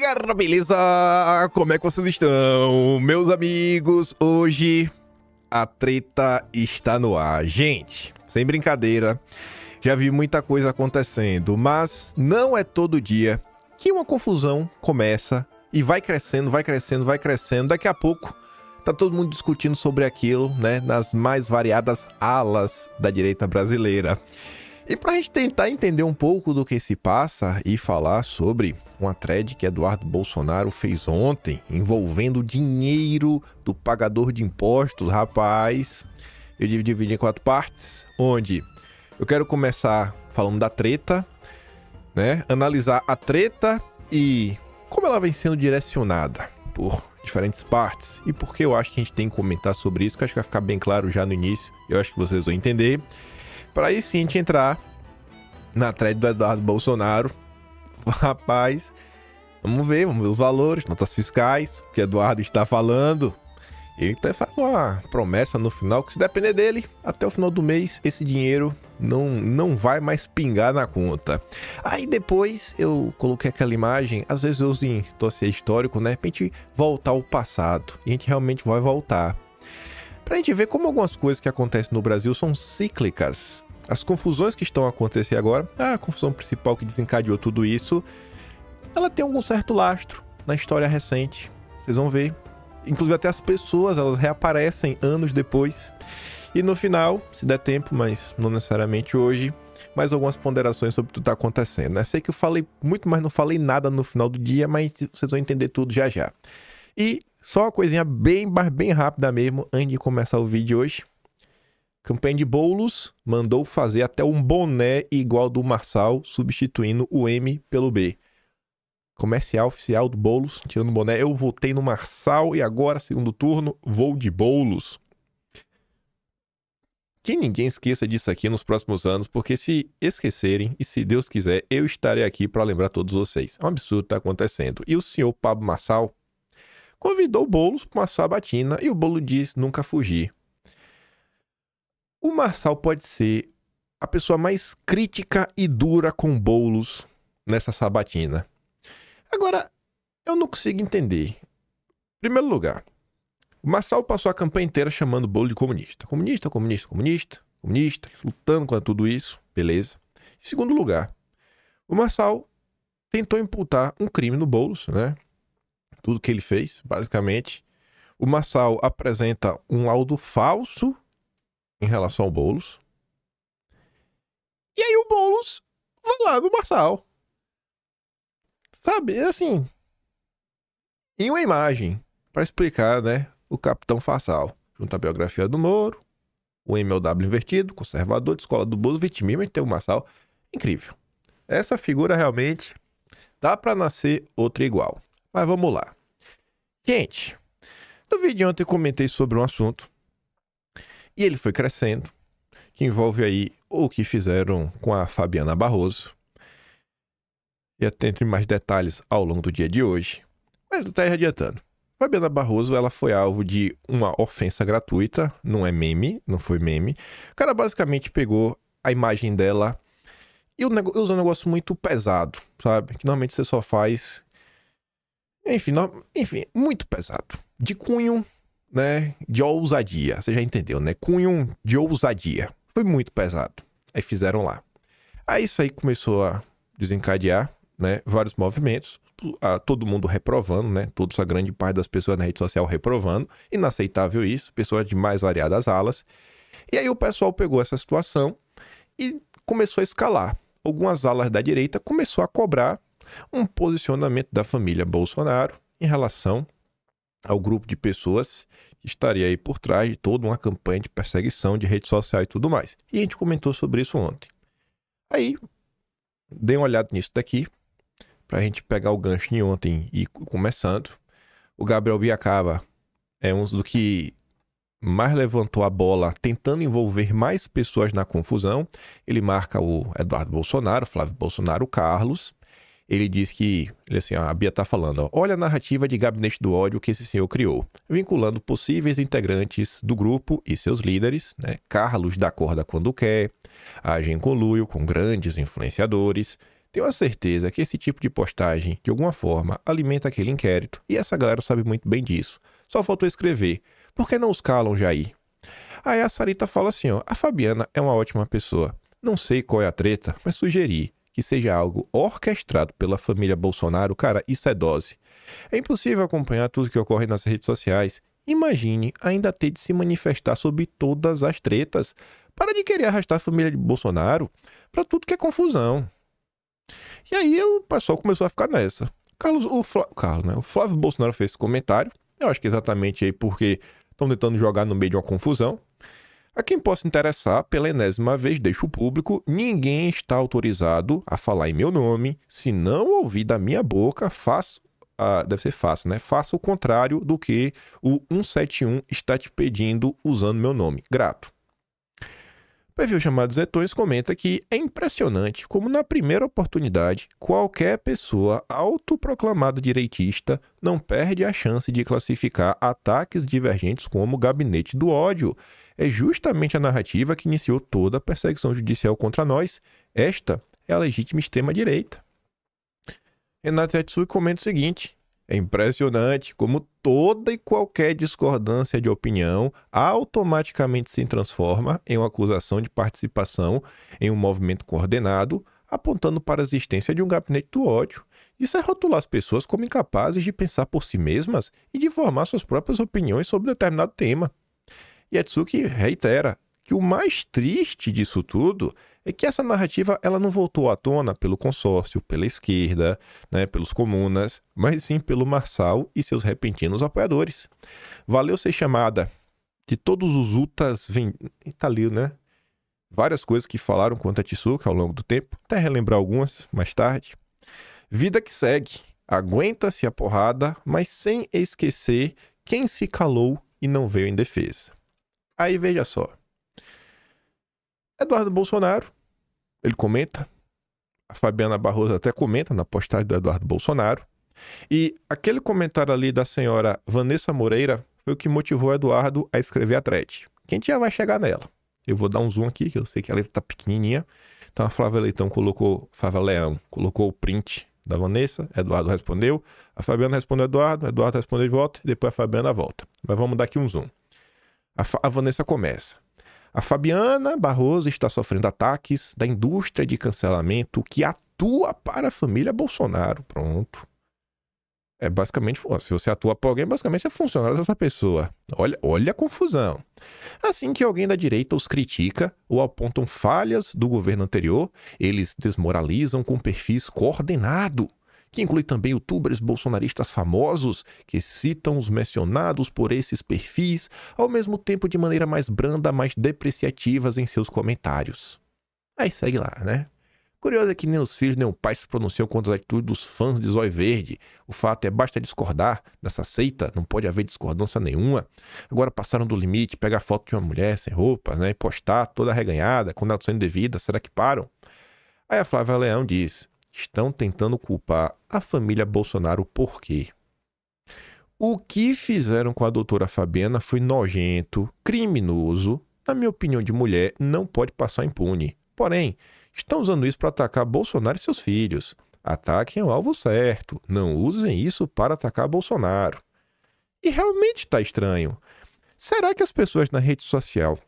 galera, beleza? Como é que vocês estão? Meus amigos, hoje a treta está no ar. Gente, sem brincadeira, já vi muita coisa acontecendo, mas não é todo dia que uma confusão começa e vai crescendo, vai crescendo, vai crescendo. Daqui a pouco tá todo mundo discutindo sobre aquilo, né? Nas mais variadas alas da direita brasileira. E para a gente tentar entender um pouco do que se passa e falar sobre uma thread que Eduardo Bolsonaro fez ontem envolvendo dinheiro do pagador de impostos, rapaz, eu dividi em quatro partes, onde eu quero começar falando da treta, né? Analisar a treta e como ela vem sendo direcionada por diferentes partes e porque eu acho que a gente tem que comentar sobre isso, que acho que vai ficar bem claro já no início. Eu acho que vocês vão entender. Pra aí sim a gente entrar na thread do Eduardo Bolsonaro. Rapaz, vamos ver, vamos ver os valores, notas fiscais, o que Eduardo está falando. Ele até faz uma promessa no final que se depender dele, até o final do mês esse dinheiro não, não vai mais pingar na conta. Aí depois eu coloquei aquela imagem, às vezes eu uso em torcer histórico, né? Pra gente voltar ao passado. E a gente realmente vai voltar para a gente ver como algumas coisas que acontecem no Brasil são cíclicas. As confusões que estão acontecendo agora, a confusão principal que desencadeou tudo isso, ela tem algum certo lastro na história recente. Vocês vão ver. Inclusive até as pessoas, elas reaparecem anos depois. E no final, se der tempo, mas não necessariamente hoje, mais algumas ponderações sobre tudo que está acontecendo. Né? Sei que eu falei muito, mas não falei nada no final do dia, mas vocês vão entender tudo já já. E só uma coisinha bem, bem rápida mesmo, antes de começar o vídeo hoje. Campanha de Boulos mandou fazer até um boné igual do Marçal, substituindo o M pelo B. Comercial oficial do Boulos, tirando o boné. Eu votei no Marçal e agora, segundo turno, vou de Boulos. Que ninguém esqueça disso aqui nos próximos anos, porque se esquecerem, e se Deus quiser, eu estarei aqui para lembrar todos vocês. É um absurdo que está acontecendo. E o senhor Pablo Marçal convidou o Boulos para uma sabatina e o Boulos diz nunca fugir. O Marçal pode ser a pessoa mais crítica e dura com Boulos nessa sabatina. Agora, eu não consigo entender. Em primeiro lugar, o Marçal passou a campanha inteira chamando o Boulos de comunista. Comunista, comunista, comunista, comunista, lutando contra tudo isso, beleza. Em segundo lugar, o Marçal tentou imputar um crime no Boulos, né? tudo que ele fez, basicamente. O Massal apresenta um laudo falso em relação ao Boulos. E aí o Boulos vai lá no Marçal. Sabe, é assim. Em uma imagem, para explicar, né? O Capitão Farsal, Junto à biografia do Moro, o MLW invertido, conservador de escola do Boulos, vitimismo e tem o Marçal. Incrível. Essa figura realmente dá para nascer outra igual. Mas vamos lá. Gente, no vídeo de ontem eu comentei sobre um assunto e ele foi crescendo, que envolve aí o que fizeram com a Fabiana Barroso. E até em mais detalhes ao longo do dia de hoje, mas até tá adiantando. Fabiana Barroso, ela foi alvo de uma ofensa gratuita, não é meme, não foi meme. O cara basicamente pegou a imagem dela e usou um negócio muito pesado, sabe? Que normalmente você só faz enfim, não, enfim, muito pesado. De cunho, né? De ousadia. Você já entendeu, né? Cunho de ousadia. Foi muito pesado. Aí fizeram lá. Aí isso aí começou a desencadear, né? Vários movimentos. A, todo mundo reprovando, né? Todos, a grande parte das pessoas na rede social reprovando. Inaceitável isso. Pessoas de mais variadas alas. E aí o pessoal pegou essa situação e começou a escalar. Algumas alas da direita começou a cobrar um posicionamento da família Bolsonaro em relação ao grupo de pessoas que estaria aí por trás de toda uma campanha de perseguição de redes sociais e tudo mais. E a gente comentou sobre isso ontem. Aí, dei uma olhada nisso daqui, para a gente pegar o gancho de ontem e começando. O Gabriel Biacaba é um dos que mais levantou a bola tentando envolver mais pessoas na confusão. Ele marca o Eduardo Bolsonaro, Flávio Bolsonaro, Carlos. Ele diz que, ele assim, a Bia tá falando, ó, olha a narrativa de gabinete do ódio que esse senhor criou, vinculando possíveis integrantes do grupo e seus líderes, né? Carlos da corda quando quer, age em conluio com grandes influenciadores. Tenho a certeza que esse tipo de postagem, de alguma forma, alimenta aquele inquérito, e essa galera sabe muito bem disso. Só faltou escrever. Por que não os calam, Jair? Aí a Sarita fala assim, ó, a Fabiana é uma ótima pessoa. Não sei qual é a treta, mas sugeri que seja algo orquestrado pela família Bolsonaro, cara, isso é dose. É impossível acompanhar tudo que ocorre nas redes sociais. Imagine ainda ter de se manifestar sobre todas as tretas. Para de querer arrastar a família de Bolsonaro para tudo que é confusão. E aí o pessoal começou a ficar nessa. Carlos, o, Fla... Carlos, né? o Flávio Bolsonaro fez esse comentário. Eu acho que é exatamente aí porque estão tentando jogar no meio de uma confusão. A quem possa interessar, pela enésima vez deixo público: ninguém está autorizado a falar em meu nome. Se não ouvir da minha boca, faço. Ah, deve ser fácil, né? Faça o contrário do que o 171 está te pedindo usando meu nome. Grato perfil chamado Zetões comenta que é impressionante como, na primeira oportunidade, qualquer pessoa autoproclamada direitista não perde a chance de classificar ataques divergentes como gabinete do ódio. É justamente a narrativa que iniciou toda a perseguição judicial contra nós. Esta é a legítima extrema-direita. Renato Tetsu comenta o seguinte: é impressionante como toda e qualquer discordância de opinião automaticamente se transforma em uma acusação de participação em um movimento coordenado, apontando para a existência de um gabinete do ódio. Isso é rotular as pessoas como incapazes de pensar por si mesmas e de formar suas próprias opiniões sobre determinado tema. Yatsuki reitera: que o mais triste disso tudo é que essa narrativa ela não voltou à tona pelo consórcio, pela esquerda, né, pelos comunas, mas sim pelo Marçal e seus repentinos apoiadores. Valeu ser chamada de todos os UTAs vem tá ali, né? Várias coisas que falaram contra Tsuka ao longo do tempo, até relembrar algumas mais tarde. Vida que segue, aguenta-se a porrada, mas sem esquecer quem se calou e não veio em defesa. Aí veja só. Eduardo Bolsonaro, ele comenta, a Fabiana Barroso até comenta na postagem do Eduardo Bolsonaro, e aquele comentário ali da senhora Vanessa Moreira foi o que motivou o Eduardo a escrever a thread. Quem já vai chegar nela? Eu vou dar um zoom aqui, que eu sei que a letra tá pequenininha. Então a Flávia Leitão colocou, Flávia Leão, colocou o print da Vanessa, Eduardo respondeu, a Fabiana respondeu Eduardo, Eduardo respondeu de volta, e depois a Fabiana volta. Mas vamos dar aqui um zoom. A, a Vanessa começa. A Fabiana Barroso está sofrendo ataques da indústria de cancelamento que atua para a família Bolsonaro. Pronto. É basicamente, se você atua para alguém, basicamente é funcionário dessa pessoa. Olha, olha a confusão. Assim que alguém da direita os critica ou apontam falhas do governo anterior, eles desmoralizam com perfis coordenado que inclui também youtubers bolsonaristas famosos que citam os mencionados por esses perfis, ao mesmo tempo de maneira mais branda, mais depreciativas em seus comentários. Aí segue lá, né? Curioso é que nem os filhos nem o pai se pronunciam contra a atitude dos fãs de Zóio Verde. O fato é, basta discordar dessa seita, não pode haver discordância nenhuma. Agora passaram do limite, pegar foto de uma mulher sem roupas, né? E postar toda arreganhada, com dedução indevida, será que param? Aí a Flávia Leão diz, estão tentando culpar a família Bolsonaro por quê? O que fizeram com a doutora Fabiana foi nojento, criminoso. Na minha opinião de mulher, não pode passar impune. Porém, estão usando isso para atacar Bolsonaro e seus filhos. Ataquem o alvo certo. Não usem isso para atacar Bolsonaro. E realmente está estranho. Será que as pessoas na rede social,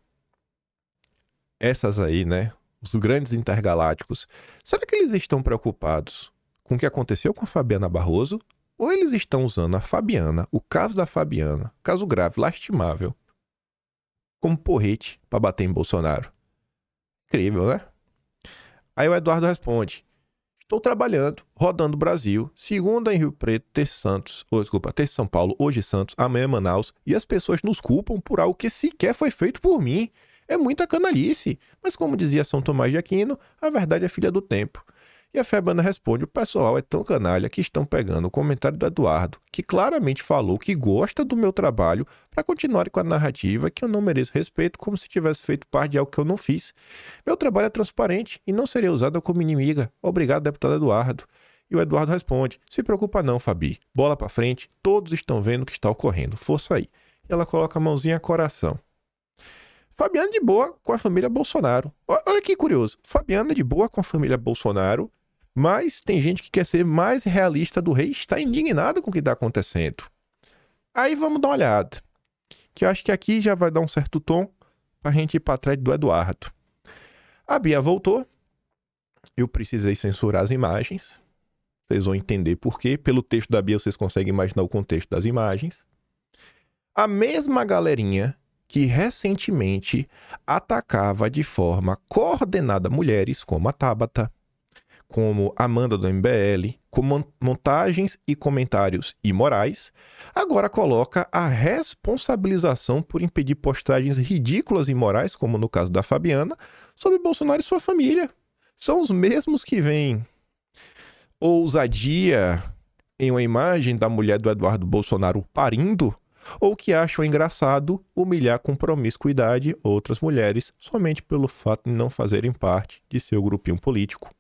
essas aí, né? os grandes intergalácticos, será que eles estão preocupados com o que aconteceu com a Fabiana Barroso? Ou eles estão usando a Fabiana, o caso da Fabiana, caso grave, lastimável, como porrete para bater em Bolsonaro? Incrível, né? Aí o Eduardo responde: Estou trabalhando, rodando o Brasil, segunda em Rio Preto, terça Santos, ou desculpa, terça São Paulo, hoje Santos, amanhã Manaus, e as pessoas nos culpam por algo que sequer foi feito por mim. É muita canalice. Mas como dizia São Tomás de Aquino, a verdade é filha do tempo. E a Febana responde: o pessoal é tão canalha que estão pegando o comentário do Eduardo, que claramente falou que gosta do meu trabalho, para continuar com a narrativa que eu não mereço respeito, como se tivesse feito parte de algo que eu não fiz. Meu trabalho é transparente e não seria usado como inimiga. Obrigado, deputado Eduardo. E o Eduardo responde: se preocupa não, Fabi. Bola para frente, todos estão vendo o que está ocorrendo. Força aí. E ela coloca a mãozinha a coração. Fabiano de boa com a família Bolsonaro. Olha que curioso. Fabiano de boa com a família Bolsonaro, mas tem gente que quer ser mais realista do rei e está indignada com o que está acontecendo. Aí vamos dar uma olhada. Que eu acho que aqui já vai dar um certo tom para a gente ir para trás do Eduardo. A Bia voltou. Eu precisei censurar as imagens. Vocês vão entender por quê. Pelo texto da Bia, vocês conseguem imaginar o contexto das imagens. A mesma galerinha que recentemente atacava de forma coordenada mulheres como a Tabata, como Amanda do MBL, com montagens e comentários imorais, agora coloca a responsabilização por impedir postagens ridículas e imorais, como no caso da Fabiana, sobre Bolsonaro e sua família. São os mesmos que vêm ousadia em uma imagem da mulher do Eduardo Bolsonaro parindo ou que acham engraçado humilhar com promiscuidade outras mulheres somente pelo fato de não fazerem parte de seu grupinho político.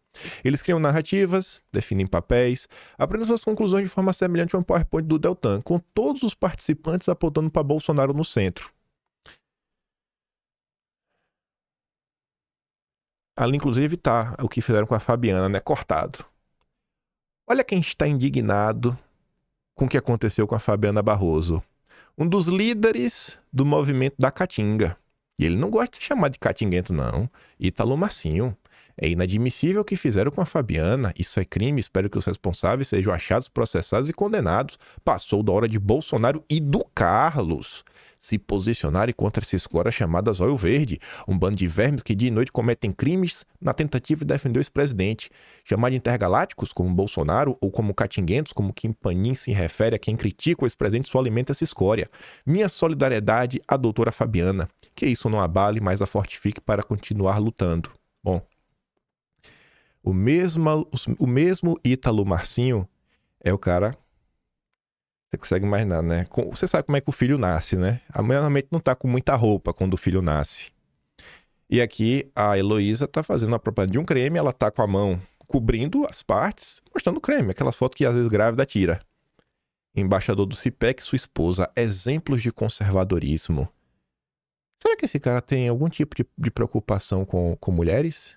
Eles criam narrativas, definem papéis, aprendem suas conclusões de forma semelhante a um PowerPoint do Deltan, com todos os participantes apontando para Bolsonaro no centro. Ali, inclusive, evitar tá o que fizeram com a Fabiana, né? Cortado. Olha quem está indignado com o que aconteceu com a Fabiana Barroso um dos líderes do movimento da Caatinga. E ele não gosta de ser chamado de catinguento, não. Italo Marcinho. É inadmissível o que fizeram com a Fabiana. Isso é crime. Espero que os responsáveis sejam achados, processados e condenados. Passou da hora de Bolsonaro e do Carlos se posicionarem contra essa escoras chamadas Zóio Verde, um bando de vermes que dia e noite cometem crimes na tentativa de defender o ex-presidente. Chamar de intergalácticos, como Bolsonaro, ou como catinguentos, como Kim Panin se refere a quem critica o ex-presidente, só alimenta essa escória. Minha solidariedade à doutora Fabiana. Que isso não abale, mas a fortifique para continuar lutando. Bom, o mesmo, o mesmo Ítalo Marcinho é o cara. Você consegue mais nada, né? Você sabe como é que o filho nasce, né? A mãe realmente não tá com muita roupa quando o filho nasce. E aqui a Heloísa tá fazendo a propaganda de um creme, ela tá com a mão cobrindo as partes, mostrando o creme, aquelas fotos que às vezes grávida tira. Embaixador do CIPEC, sua esposa, exemplos de conservadorismo. Será que esse cara tem algum tipo de, de preocupação com, com mulheres?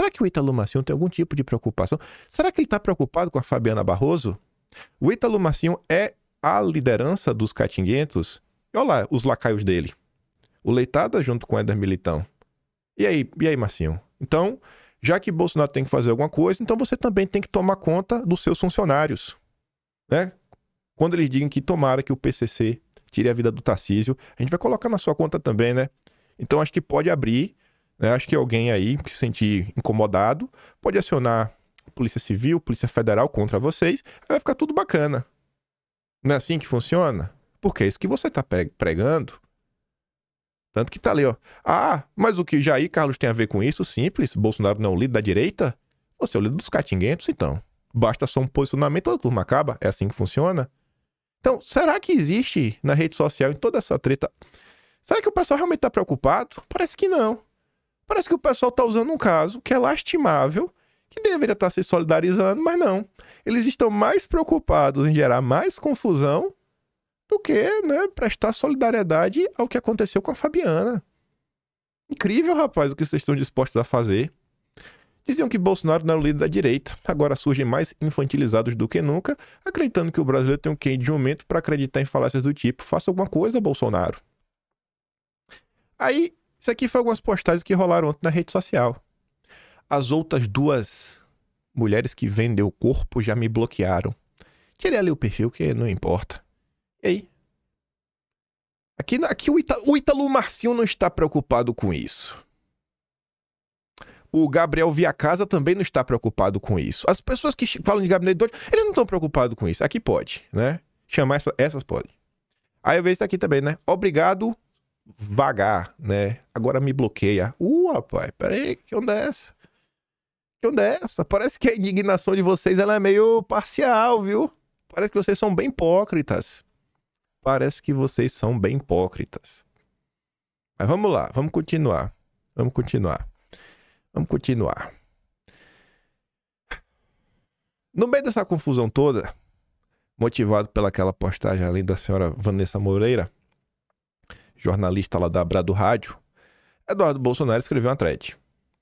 Será que o Ítalo Macinho tem algum tipo de preocupação? Será que ele está preocupado com a Fabiana Barroso? O Ítalo Macinho é a liderança dos catinguentos? E olha lá os lacaios dele. O Leitada junto com o Eder Militão. E aí, e aí, Marcinho? Então, já que Bolsonaro tem que fazer alguma coisa, então você também tem que tomar conta dos seus funcionários. Né? Quando eles digam que tomara que o PCC tire a vida do Tarcísio, a gente vai colocar na sua conta também, né? Então acho que pode abrir né? Acho que alguém aí que se sentir incomodado pode acionar Polícia Civil, Polícia Federal contra vocês, vai ficar tudo bacana. Não é assim que funciona? Porque é isso que você está pregando. Tanto que tá ali, ó. Ah, mas o que Jair Carlos tem a ver com isso? Simples. Bolsonaro não é o líder da direita? Você é o líder dos catinguentos, então. Basta só um posicionamento, toda a turma acaba. É assim que funciona? Então, será que existe na rede social, em toda essa treta? Será que o pessoal realmente está preocupado? Parece que não. Parece que o pessoal está usando um caso que é lastimável, que deveria estar tá se solidarizando, mas não. Eles estão mais preocupados em gerar mais confusão do que né, prestar solidariedade ao que aconteceu com a Fabiana. Incrível, rapaz, o que vocês estão dispostos a fazer. Diziam que Bolsonaro não era o líder da direita, agora surgem mais infantilizados do que nunca, acreditando que o brasileiro tem um quente de momento para acreditar em falácias do tipo: faça alguma coisa, Bolsonaro. Aí isso aqui foi algumas postagens que rolaram ontem na rede social. As outras duas mulheres que vendeu o corpo já me bloquearam. Tirei ali o perfil, que não importa. E aí? Aqui, aqui o, Ita, o Italo Marcinho não está preocupado com isso. O Gabriel Viacasa também não está preocupado com isso. As pessoas que falam de gabinete doido, eles não estão preocupados com isso. Aqui pode, né? Chamar essa, essas podem. Aí eu vejo isso aqui também, né? Obrigado vagar, né? Agora me bloqueia. Uh, rapaz, peraí, que onda é essa? Que onda é essa? Parece que a indignação de vocês ela é meio parcial, viu? Parece que vocês são bem hipócritas. Parece que vocês são bem hipócritas. Mas vamos lá, vamos continuar. Vamos continuar. Vamos continuar. No meio dessa confusão toda, motivado pelaquela postagem ali da senhora Vanessa Moreira, jornalista lá da Abra Rádio, Eduardo Bolsonaro escreveu uma thread.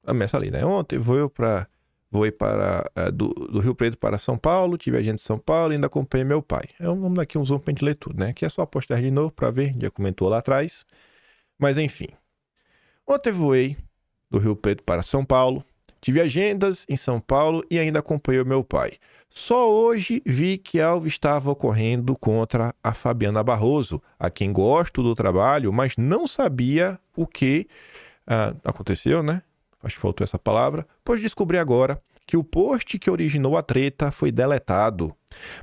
Ameaça ali, né? Ontem vou eu para voei é, para do, do, Rio Preto para São Paulo, tive agente em São Paulo e ainda acompanhei meu pai. Então vamos daqui um zoom para a gente ler tudo, né? Que é só apostar de novo para ver, já comentou lá atrás. Mas enfim. Ontem voei do Rio Preto para São Paulo, tive agendas em São Paulo e ainda acompanhei meu pai. Só hoje vi que algo estava ocorrendo contra a Fabiana Barroso, a quem gosto do trabalho, mas não sabia o que uh, aconteceu, né? Acho que faltou essa palavra. Pois descobri agora que o post que originou a treta foi deletado.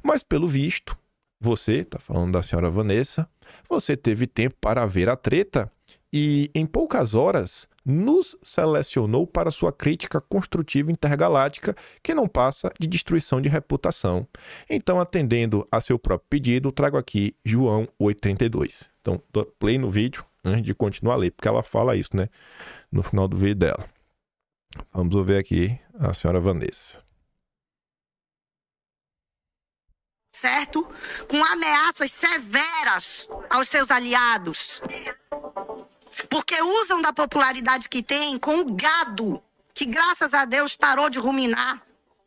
Mas pelo visto, você, tá falando da senhora Vanessa, você teve tempo para ver a treta e, em poucas horas, nos selecionou para sua crítica construtiva intergaláctica, que não passa de destruição de reputação. Então, atendendo a seu próprio pedido, trago aqui João 8,32. Então, play no vídeo antes de continuar a ler, porque ela fala isso, né? No final do vídeo dela. Vamos ouvir aqui a senhora Vanessa. Certo? Com ameaças severas aos seus aliados porque usam da popularidade que têm com o gado, que graças a Deus parou de ruminar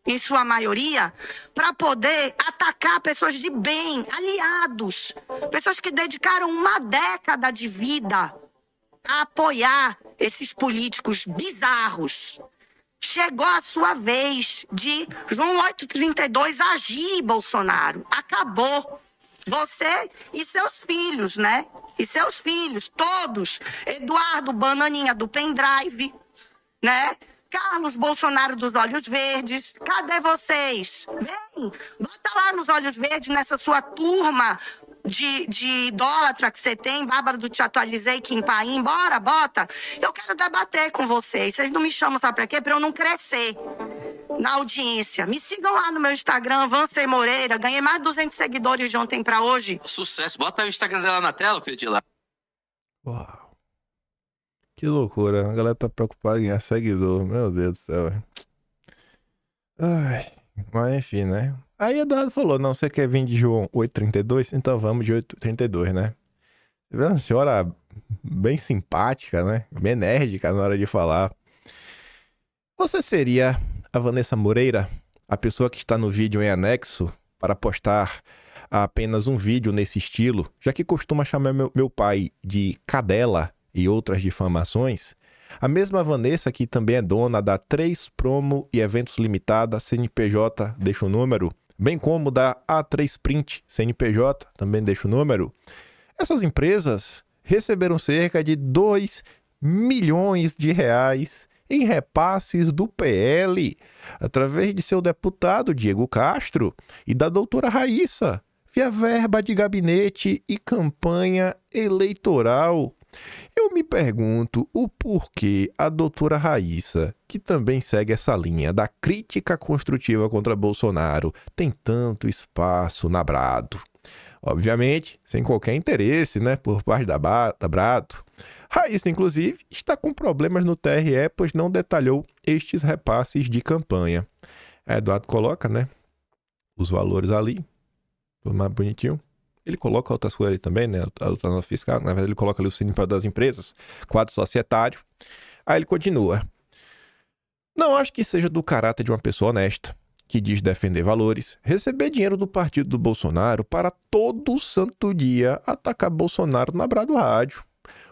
em sua maioria, para poder atacar pessoas de bem, aliados, pessoas que dedicaram uma década de vida a apoiar esses políticos bizarros. Chegou a sua vez de João 832 agir, Bolsonaro. Acabou. Você e seus filhos, né? E seus filhos, todos. Eduardo Bananinha do Pendrive, né? Carlos Bolsonaro dos Olhos Verdes, cadê vocês? Vem, bota lá nos Olhos Verdes, nessa sua turma de, de idólatra que você tem, Bárbara do Te Atualizei, Kim Paim, bora, bota. Eu quero debater com vocês. Vocês não me chamam, sabe pra quê? Pra eu não crescer na audiência. Me sigam lá no meu Instagram, Vancer Moreira. Ganhei mais de 200 seguidores de ontem pra hoje. Sucesso. Bota o Instagram dela na tela, pedi lá. Uau. Que loucura. A galera tá preocupada em ganhar seguidor. Meu Deus do céu. Ai, mas enfim, né? Aí Eduardo falou: Não, você quer vir de João 8,32? Então vamos de 8,32, né? Uma senhora bem simpática, né? Bem enérgica na hora de falar. Você seria a Vanessa Moreira, a pessoa que está no vídeo em anexo, para postar apenas um vídeo nesse estilo, já que costuma chamar meu, meu pai de cadela e outras difamações? A mesma Vanessa, que também é dona da 3 Promo e Eventos Limitada, CNPJ, deixa o número bem como da A3 Print CNPJ, também deixa o número. Essas empresas receberam cerca de 2 milhões de reais em repasses do PL, através de seu deputado Diego Castro e da doutora Raíssa, via verba de gabinete e campanha eleitoral. Eu me pergunto o porquê a doutora Raíssa, que também segue essa linha da crítica construtiva contra Bolsonaro, tem tanto espaço na Brado. Obviamente, sem qualquer interesse, né, por parte da, da Brado. Raíssa, inclusive, está com problemas no TRE, pois não detalhou estes repasses de campanha. A Eduardo coloca, né, os valores ali, tudo mais bonitinho. Ele coloca outras coisas ali também, né? A autonomia fiscal, na verdade, ele coloca ali o sino das empresas, quadro societário. Aí ele continua. Não acho que seja do caráter de uma pessoa honesta, que diz defender valores, receber dinheiro do partido do Bolsonaro para todo santo dia atacar Bolsonaro na brado rádio.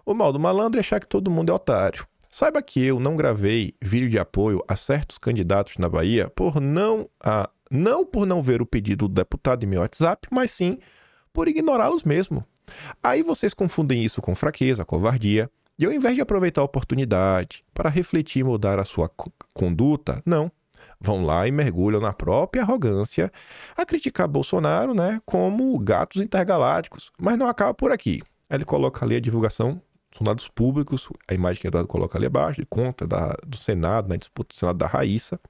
O mal do malandro é achar que todo mundo é otário. Saiba que eu não gravei vídeo de apoio a certos candidatos na Bahia por não a ah, não por não ver o pedido do deputado em meu WhatsApp, mas sim por ignorá-los mesmo. Aí vocês confundem isso com fraqueza, covardia, e ao invés de aproveitar a oportunidade para refletir e mudar a sua conduta, não. Vão lá e mergulham na própria arrogância a criticar Bolsonaro né, como gatos intergalácticos. Mas não acaba por aqui. Ele coloca ali a divulgação são dados públicos, a imagem que Eduardo coloca ali abaixo, de conta da, do Senado, na né, disputa do Senado da Raíssa.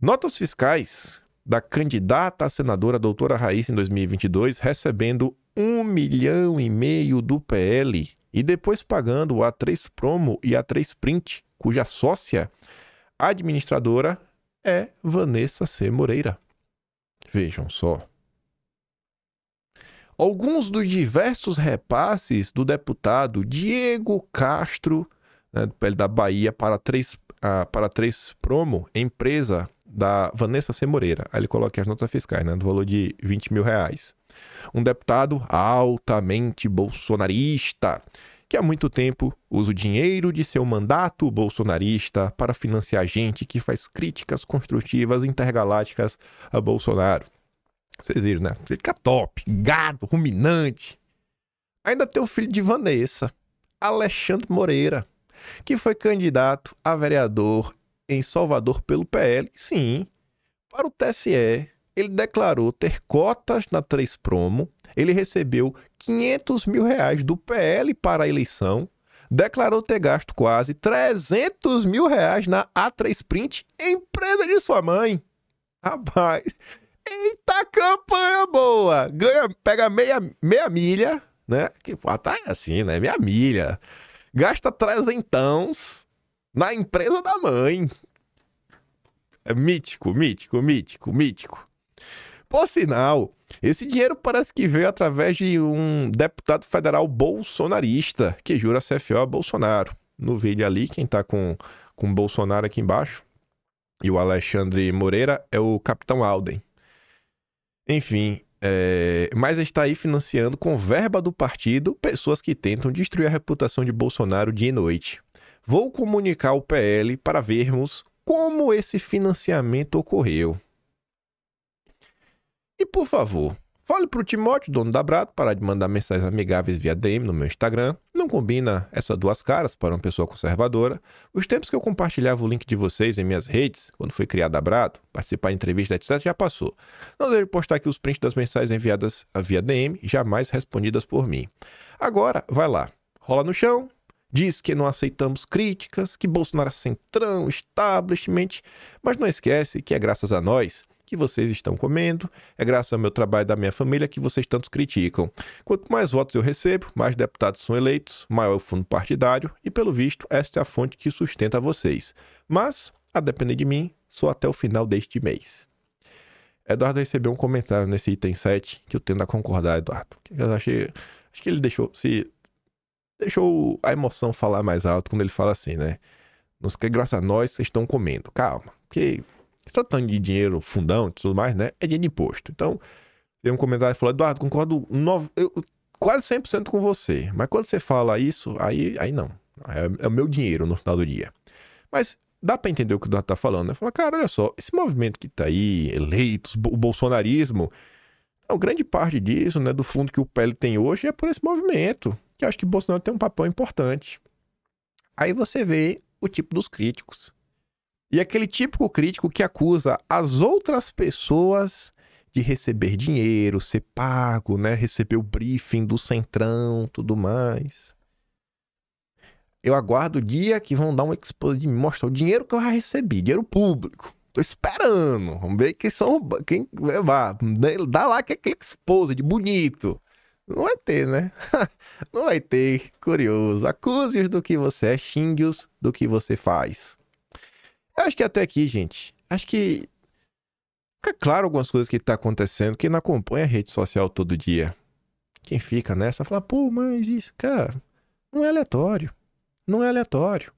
Notas fiscais da candidata a senadora doutora Raíssa em 2022, recebendo um milhão e meio do PL e depois pagando A3 Promo e A3 Print, cuja sócia administradora é Vanessa C. Moreira. Vejam só. Alguns dos diversos repasses do deputado Diego Castro, né, do PL da Bahia, para três, para três promo, empresa da Vanessa C. Moreira. Aí ele coloca as notas fiscais, né? Do valor de 20 mil reais. Um deputado altamente bolsonarista, que há muito tempo usa o dinheiro de seu mandato bolsonarista para financiar gente que faz críticas construtivas intergalácticas a Bolsonaro. Vocês viram, né? Fica top, gado, ruminante. Ainda tem o filho de Vanessa, Alexandre Moreira, que foi candidato a vereador em Salvador pelo PL, sim. Para o TSE, ele declarou ter cotas na 3 Promo, ele recebeu 500 mil reais do PL para a eleição, declarou ter gasto quase 300 mil reais na A3 Print, empresa de sua mãe. Rapaz, eita campanha boa! Ganha, pega meia, meia milha, né? Que pô, tá assim, né? Meia milha. Gasta trezentãos na empresa da mãe. É mítico, mítico, mítico, mítico. Por sinal, esse dinheiro parece que veio através de um deputado federal bolsonarista que jura CFO a Bolsonaro. No vídeo ali, quem tá com, com Bolsonaro aqui embaixo e o Alexandre Moreira é o Capitão Alden. Enfim, é... mas está aí financiando com verba do partido pessoas que tentam destruir a reputação de Bolsonaro dia e noite. Vou comunicar o PL para vermos como esse financiamento ocorreu. E por favor, fale para o Timóteo, dono da Brado, parar de mandar mensagens amigáveis via DM no meu Instagram. Não combina essas duas caras para uma pessoa conservadora. Os tempos que eu compartilhava o link de vocês em minhas redes, quando foi criada a Brado, participar de entrevista, etc., já passou. Não devo postar aqui os prints das mensagens enviadas via DM, jamais respondidas por mim. Agora, vai lá. Rola no chão, Diz que não aceitamos críticas, que Bolsonaro é centrão, establishment, mas não esquece que é graças a nós que vocês estão comendo, é graças ao meu trabalho da minha família que vocês tantos criticam. Quanto mais votos eu recebo, mais deputados são eleitos, maior é o fundo partidário e, pelo visto, esta é a fonte que sustenta vocês. Mas, a depender de mim, sou até o final deste mês. Eduardo recebeu um comentário nesse item 7 que eu tendo a concordar, Eduardo. Eu achei, acho que ele deixou, se deixou a emoção falar mais alto quando ele fala assim, né? Não sei, quer graças a nós, vocês estão comendo. Calma, porque tratando de dinheiro, fundão e tudo mais, né? É dinheiro de imposto. Então, tem um comentário que falou, Eduardo, concordo no... eu, quase 100% com você. Mas quando você fala isso, aí, aí não. É, é o meu dinheiro no final do dia. Mas dá para entender o que o Eduardo tá falando, né? Fala, cara, olha só, esse movimento que tá aí, eleitos, o bolsonarismo, é uma grande parte disso, né, do fundo que o PL tem hoje é por esse movimento que eu acho que Bolsonaro tem um papel importante. Aí você vê o tipo dos críticos. E aquele típico crítico que acusa as outras pessoas de receber dinheiro, ser pago, né? Receber o briefing do Centrão, tudo mais. Eu aguardo o dia que vão dar um exposição de me mostrar o dinheiro que eu já recebi, dinheiro público. Tô esperando. Vamos ver quem são. Quem é, vai. Né? Dá lá que é aquele exposa de bonito. Não vai ter, né? Não vai ter. Curioso. Acuse-os do que você é, xingue-os do que você faz. Eu acho que até aqui, gente. Acho que fica claro algumas coisas que tá acontecendo. Quem não acompanha a rede social todo dia, quem fica nessa, fala, pô, mas isso, cara, não é aleatório. Não é aleatório.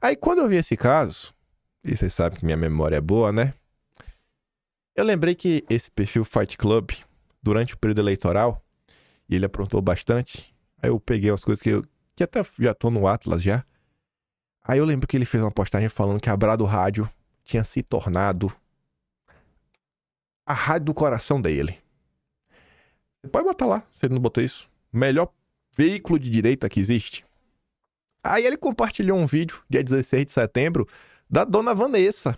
Aí quando eu vi esse caso, e vocês sabem que minha memória é boa, né? Eu lembrei que esse perfil Fight Club, durante o período eleitoral, e ele aprontou bastante. Aí eu peguei umas coisas que eu. que até já tô no Atlas já. Aí eu lembro que ele fez uma postagem falando que a Brado Rádio tinha se tornado a rádio do coração dele. Você pode botar lá, se ele não botou isso. Melhor veículo de direita que existe. Aí ele compartilhou um vídeo, dia 16 de setembro, da dona Vanessa.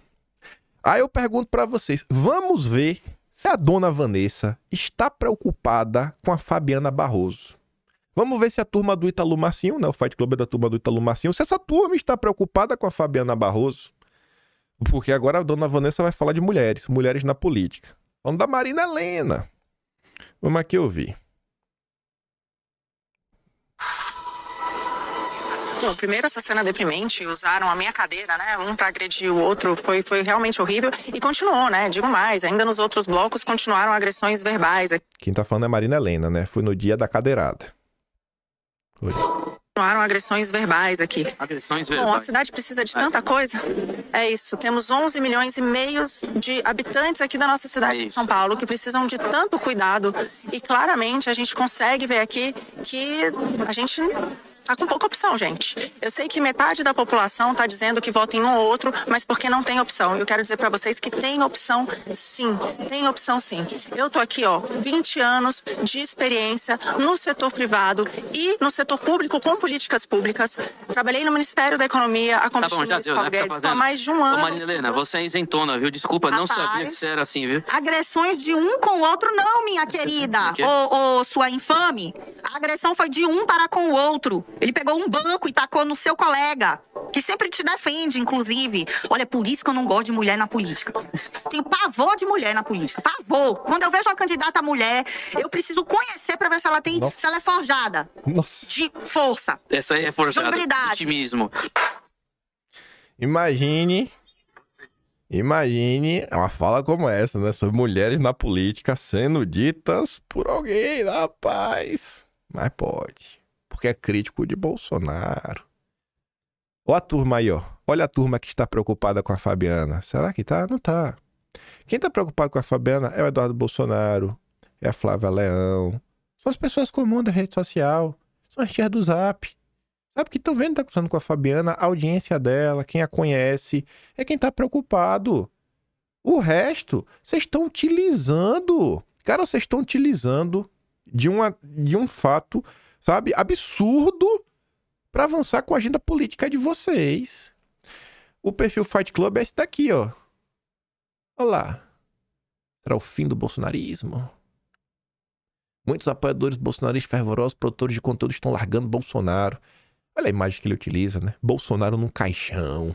Aí eu pergunto para vocês, vamos ver se a dona Vanessa está preocupada com a Fabiana Barroso. Vamos ver se a turma do Italu Marcinho, né? O Fight Club é da turma do Italu Marcinho. Se essa turma está preocupada com a Fabiana Barroso, porque agora a dona Vanessa vai falar de mulheres, mulheres na política. Vamos da Marina Helena. Vamos aqui ouvir. primeiro, essa cena deprimente, usaram a minha cadeira, né? Um para agredir o outro, foi, foi realmente horrível. E continuou, né? Digo mais, ainda nos outros blocos continuaram agressões verbais. Quem tá falando é Marina Helena, né? Foi no dia da cadeirada. Oi. Continuaram agressões verbais aqui. Agressões verbais. Bom, a cidade precisa de tanta coisa. É isso. Temos 11 milhões e meio de habitantes aqui da nossa cidade é de São Paulo que precisam de tanto cuidado. E claramente a gente consegue ver aqui que a gente Tá com pouca opção, gente. Eu sei que metade da população tá dizendo que vota em um ou outro, mas porque não tem opção. Eu quero dizer para vocês que tem opção sim. Tem opção sim. Eu tô aqui, ó, 20 anos de experiência no setor privado e no setor público com políticas públicas. Trabalhei no Ministério da Economia, a Tá bom, já deu, né? há mais de um ano. Ô, Marilena, você é isentona, viu? Desculpa, não sabia que você era assim, viu? Agressões de um com o outro, não, minha querida. Ô, ô, sua infame. A agressão foi de um para com o outro. Ele pegou um banco e tacou no seu colega, que sempre te defende, inclusive. Olha, é por isso que eu não gosto de mulher na política. Tenho pavor de mulher na política. Pavor. Quando eu vejo uma candidata mulher, eu preciso conhecer para ver se ela tem. Nossa. Se ela é forjada. Nossa. De força. Essa aí é forjada. De Otimismo. Imagine. Imagine uma fala como essa, né? Sobre mulheres na política sendo ditas por alguém, rapaz. Mas pode porque é crítico de Bolsonaro. Olha a turma aí, ó. Olha a turma que está preocupada com a Fabiana. Será que tá? Não tá. Quem está preocupado com a Fabiana é o Eduardo Bolsonaro, é a Flávia Leão. São as pessoas comuns da rede social. São as tias do zap. Sabe que estão vendo que tá conversando com a Fabiana, a audiência dela, quem a conhece, é quem está preocupado. O resto, vocês estão utilizando. Cara, vocês estão utilizando de, uma, de um fato sabe, absurdo para avançar com a agenda política de vocês. O perfil Fight Club é esse daqui, ó. Olha lá. Será o fim do bolsonarismo? Muitos apoiadores bolsonaristas fervorosos, produtores de conteúdo, estão largando Bolsonaro. Olha a imagem que ele utiliza, né? Bolsonaro num caixão.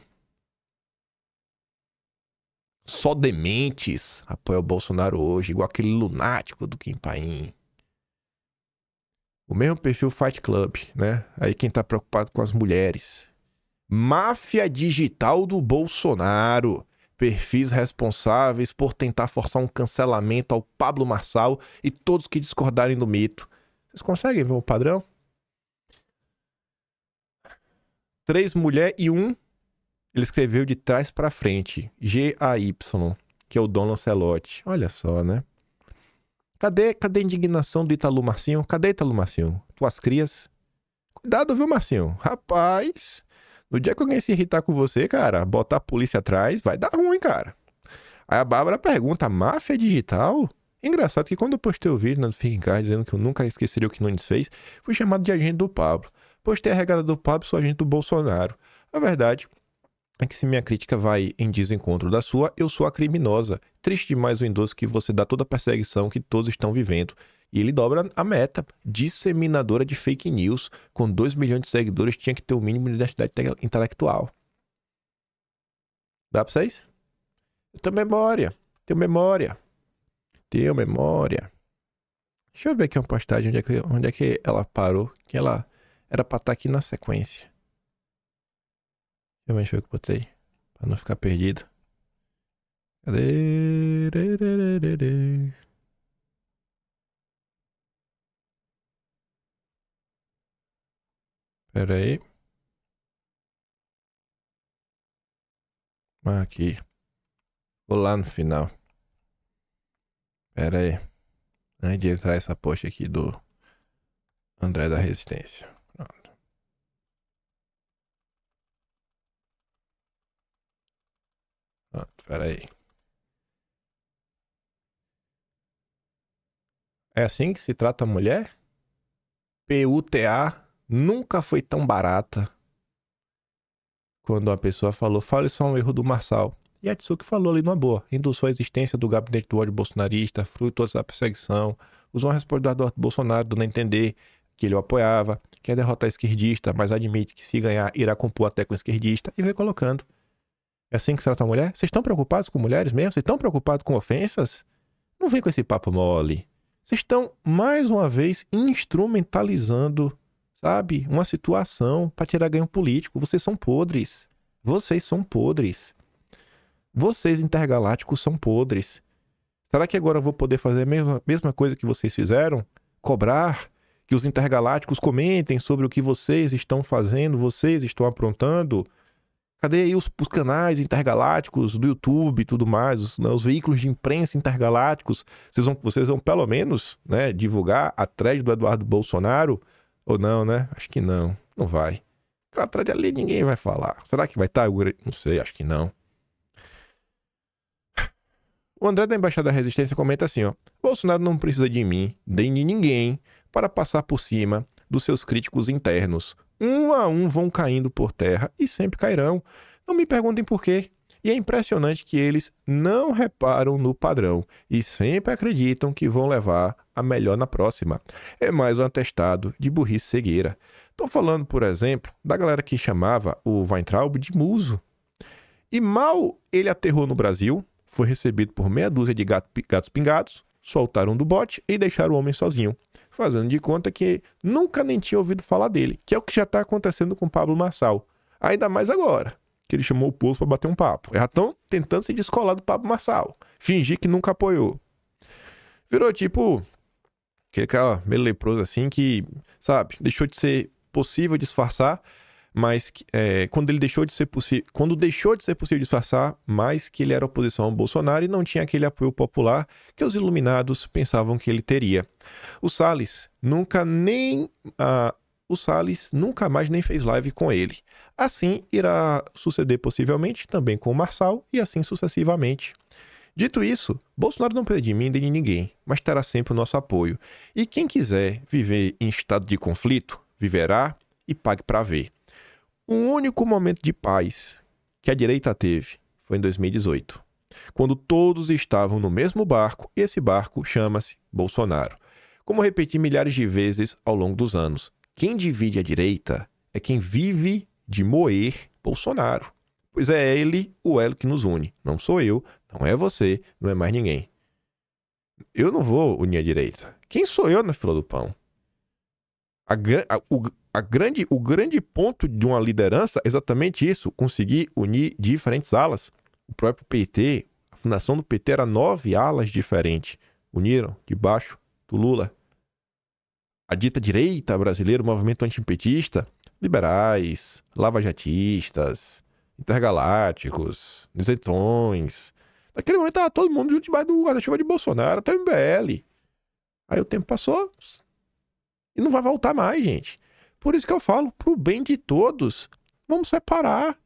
Só dementes apoiam o Bolsonaro hoje, igual aquele lunático do Kim Paim. O mesmo perfil Fight Club, né? Aí quem tá preocupado com as mulheres. Máfia digital do Bolsonaro. Perfis responsáveis por tentar forçar um cancelamento ao Pablo Marçal e todos que discordarem do mito. Vocês conseguem ver o padrão? Três mulheres e um. Ele escreveu de trás para frente. G-A-Y, que é o Don Lancelotti. Olha só, né? Cadê, cadê a indignação do Italu Marcinho? Cadê Italu Marcinho? Tuas crias? Cuidado, viu, Marcinho? Rapaz, no dia que alguém se irritar com você, cara, botar a polícia atrás, vai dar ruim, cara. Aí a Bárbara pergunta, máfia digital? Engraçado que quando eu postei o vídeo na Fica em Casa dizendo que eu nunca esqueceria o que Nunes fez, fui chamado de agente do Pablo. Postei a regada do Pablo, sou agente do Bolsonaro. Na verdade, é que se minha crítica vai em desencontro da sua, eu sou a criminosa. Triste demais o endosso que você dá toda a perseguição que todos estão vivendo. E ele dobra a meta. Disseminadora de fake news. Com 2 milhões de seguidores, tinha que ter o um mínimo de identidade intelectual. Dá pra vocês? Eu tenho memória. Tenho memória. Tenho memória. Deixa eu ver aqui uma postagem onde é que, onde é que ela parou. Que ela era pra estar tá aqui na sequência. Deixa eu ver o que botei. Pra não ficar perdido. Cadê? Pera aí. Ah, aqui. Vou lá no final. Pera aí. Antes de entrar essa post aqui do André da Resistência. Espera aí. É assim que se trata a mulher? PUTA nunca foi tão barata. Quando uma pessoa falou, fale só um erro do Marçal. E a Tsuki falou ali numa boa. Induziu a existência do gabinete do ódio bolsonarista, fruto da perseguição, usou a resposta do Bolsonaro, dando a entender que ele o apoiava, quer derrotar esquerdista, mas admite que se ganhar irá compor até com esquerdista, e vai colocando. É assim que se trata a mulher? Vocês estão preocupados com mulheres mesmo? Vocês estão preocupados com ofensas? Não vem com esse papo mole. Vocês estão, mais uma vez, instrumentalizando, sabe, uma situação para tirar ganho político. Vocês são podres. Vocês são podres. Vocês intergalácticos são podres. Será que agora eu vou poder fazer a mesma, mesma coisa que vocês fizeram? Cobrar que os intergalácticos comentem sobre o que vocês estão fazendo, vocês estão aprontando? Cadê aí os, os canais intergalácticos do YouTube e tudo mais, os, né, os, veículos de imprensa intergalácticos? Vocês vão, vocês vão pelo menos né, divulgar a thread do Eduardo Bolsonaro? Ou não, né? Acho que não. Não vai. Aquela thread ali ninguém vai falar. Será que vai tá estar? Não sei, acho que não. O André da Embaixada da Resistência comenta assim, ó. Bolsonaro não precisa de mim, nem de ninguém, para passar por cima dos seus críticos internos um a um vão caindo por terra e sempre cairão. Não me perguntem por quê. E é impressionante que eles não reparam no padrão e sempre acreditam que vão levar a melhor na próxima. É mais um atestado de burrice cegueira. Estou falando, por exemplo, da galera que chamava o Weintraub de muso. E mal ele aterrou no Brasil, foi recebido por meia dúzia de gato, gatos pingados, soltaram do bote e deixaram o homem sozinho fazendo de conta que nunca nem tinha ouvido falar dele, que é o que já está acontecendo com Pablo Marçal. Ainda mais agora, que ele chamou o Pouso para bater um papo. Já estão tentando se descolar do Pablo Marçal, fingir que nunca apoiou. Virou tipo aquele cara meio leproso assim que, sabe, deixou de ser possível disfarçar mas é, quando ele deixou de ser possível, quando deixou de ser possível disfarçar, mais que ele era oposição ao Bolsonaro e não tinha aquele apoio popular que os iluminados pensavam que ele teria. O Salles nunca nem o Salles nunca mais nem fez live com ele. Assim irá suceder possivelmente também com o Marçal e assim sucessivamente. Dito isso, Bolsonaro não perde de mim nem de ninguém, mas terá sempre o nosso apoio. E quem quiser viver em estado de conflito, viverá e pague para ver. Um único momento de paz que a direita teve foi em 2018, quando todos estavam no mesmo barco e esse barco chama-se Bolsonaro. Como repeti milhares de vezes ao longo dos anos, quem divide a direita é quem vive de moer Bolsonaro. Pois é, é ele o elo que nos une. Não sou eu, não é você, não é mais ninguém. Eu não vou unir a direita. Quem sou eu na fila do pão? A, a, o, a grande, o grande ponto de uma liderança é exatamente isso: conseguir unir diferentes alas. O próprio PT, a fundação do PT era nove alas diferentes. Uniram debaixo do Lula. A dita direita brasileira, o movimento antipetista, liberais, lavajatistas, intergalácticos, isentões. Naquele momento estava todo mundo junto debaixo do guarda-chuva de Bolsonaro, até o MBL. Aí o tempo passou e não vai voltar mais, gente. Por isso que eu falo, para o bem de todos, vamos separar.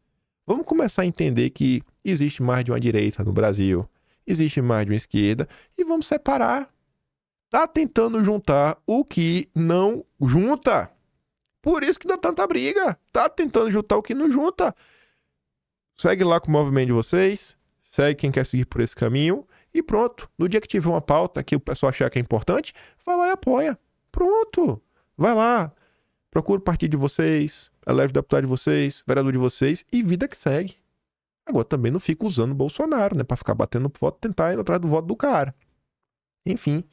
Vamos começar a entender que existe mais de uma direita no Brasil, existe mais de uma esquerda, e vamos separar. Tá tentando juntar o que não junta. Por isso que dá tanta briga. Tá tentando juntar o que não junta. Segue lá com o movimento de vocês, segue quem quer seguir por esse caminho e pronto. No dia que tiver uma pauta que o pessoal achar que é importante, vai lá e apoia. Pronto. Vai lá, Procura o partido de vocês, elevo o deputado de vocês, vereador de vocês e vida que segue. Agora também não fica usando o Bolsonaro, né? Pra ficar batendo no voto, tentar ir atrás do voto do cara. Enfim.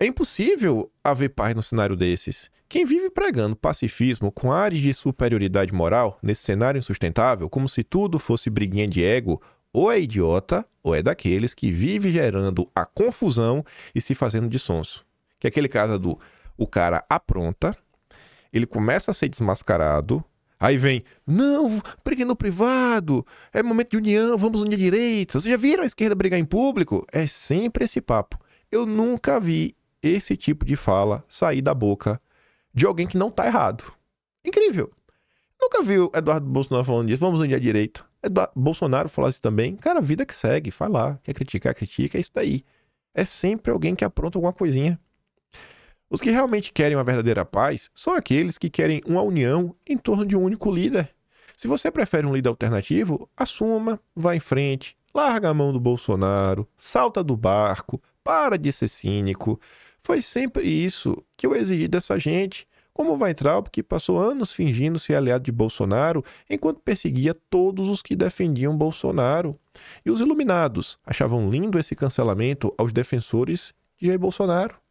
É impossível haver paz no cenário desses. Quem vive pregando pacifismo com ares de superioridade moral nesse cenário insustentável, como se tudo fosse briguinha de ego, ou é idiota, ou é daqueles que vive gerando a confusão e se fazendo de sonso. Que é aquele caso do o cara apronta, ele começa a ser desmascarado. Aí vem, não, brigue no privado, é momento de união, vamos unir direita. Vocês já viram a esquerda brigar em público? É sempre esse papo. Eu nunca vi esse tipo de fala sair da boca de alguém que não tá errado. Incrível. Nunca vi o Eduardo Bolsonaro falando disso, vamos unir a direita. Eduardo Bolsonaro falasse também, cara, vida que segue, vai lá, quer criticar, critica, é isso daí. É sempre alguém que apronta alguma coisinha. Os que realmente querem uma verdadeira paz são aqueles que querem uma união em torno de um único líder. Se você prefere um líder alternativo, assuma, vá em frente, larga a mão do Bolsonaro, salta do barco, para de ser cínico. Foi sempre isso que eu exigi dessa gente. Como vai Weintraub, que passou anos fingindo ser aliado de Bolsonaro, enquanto perseguia todos os que defendiam Bolsonaro. E os iluminados achavam lindo esse cancelamento aos defensores de Jair Bolsonaro.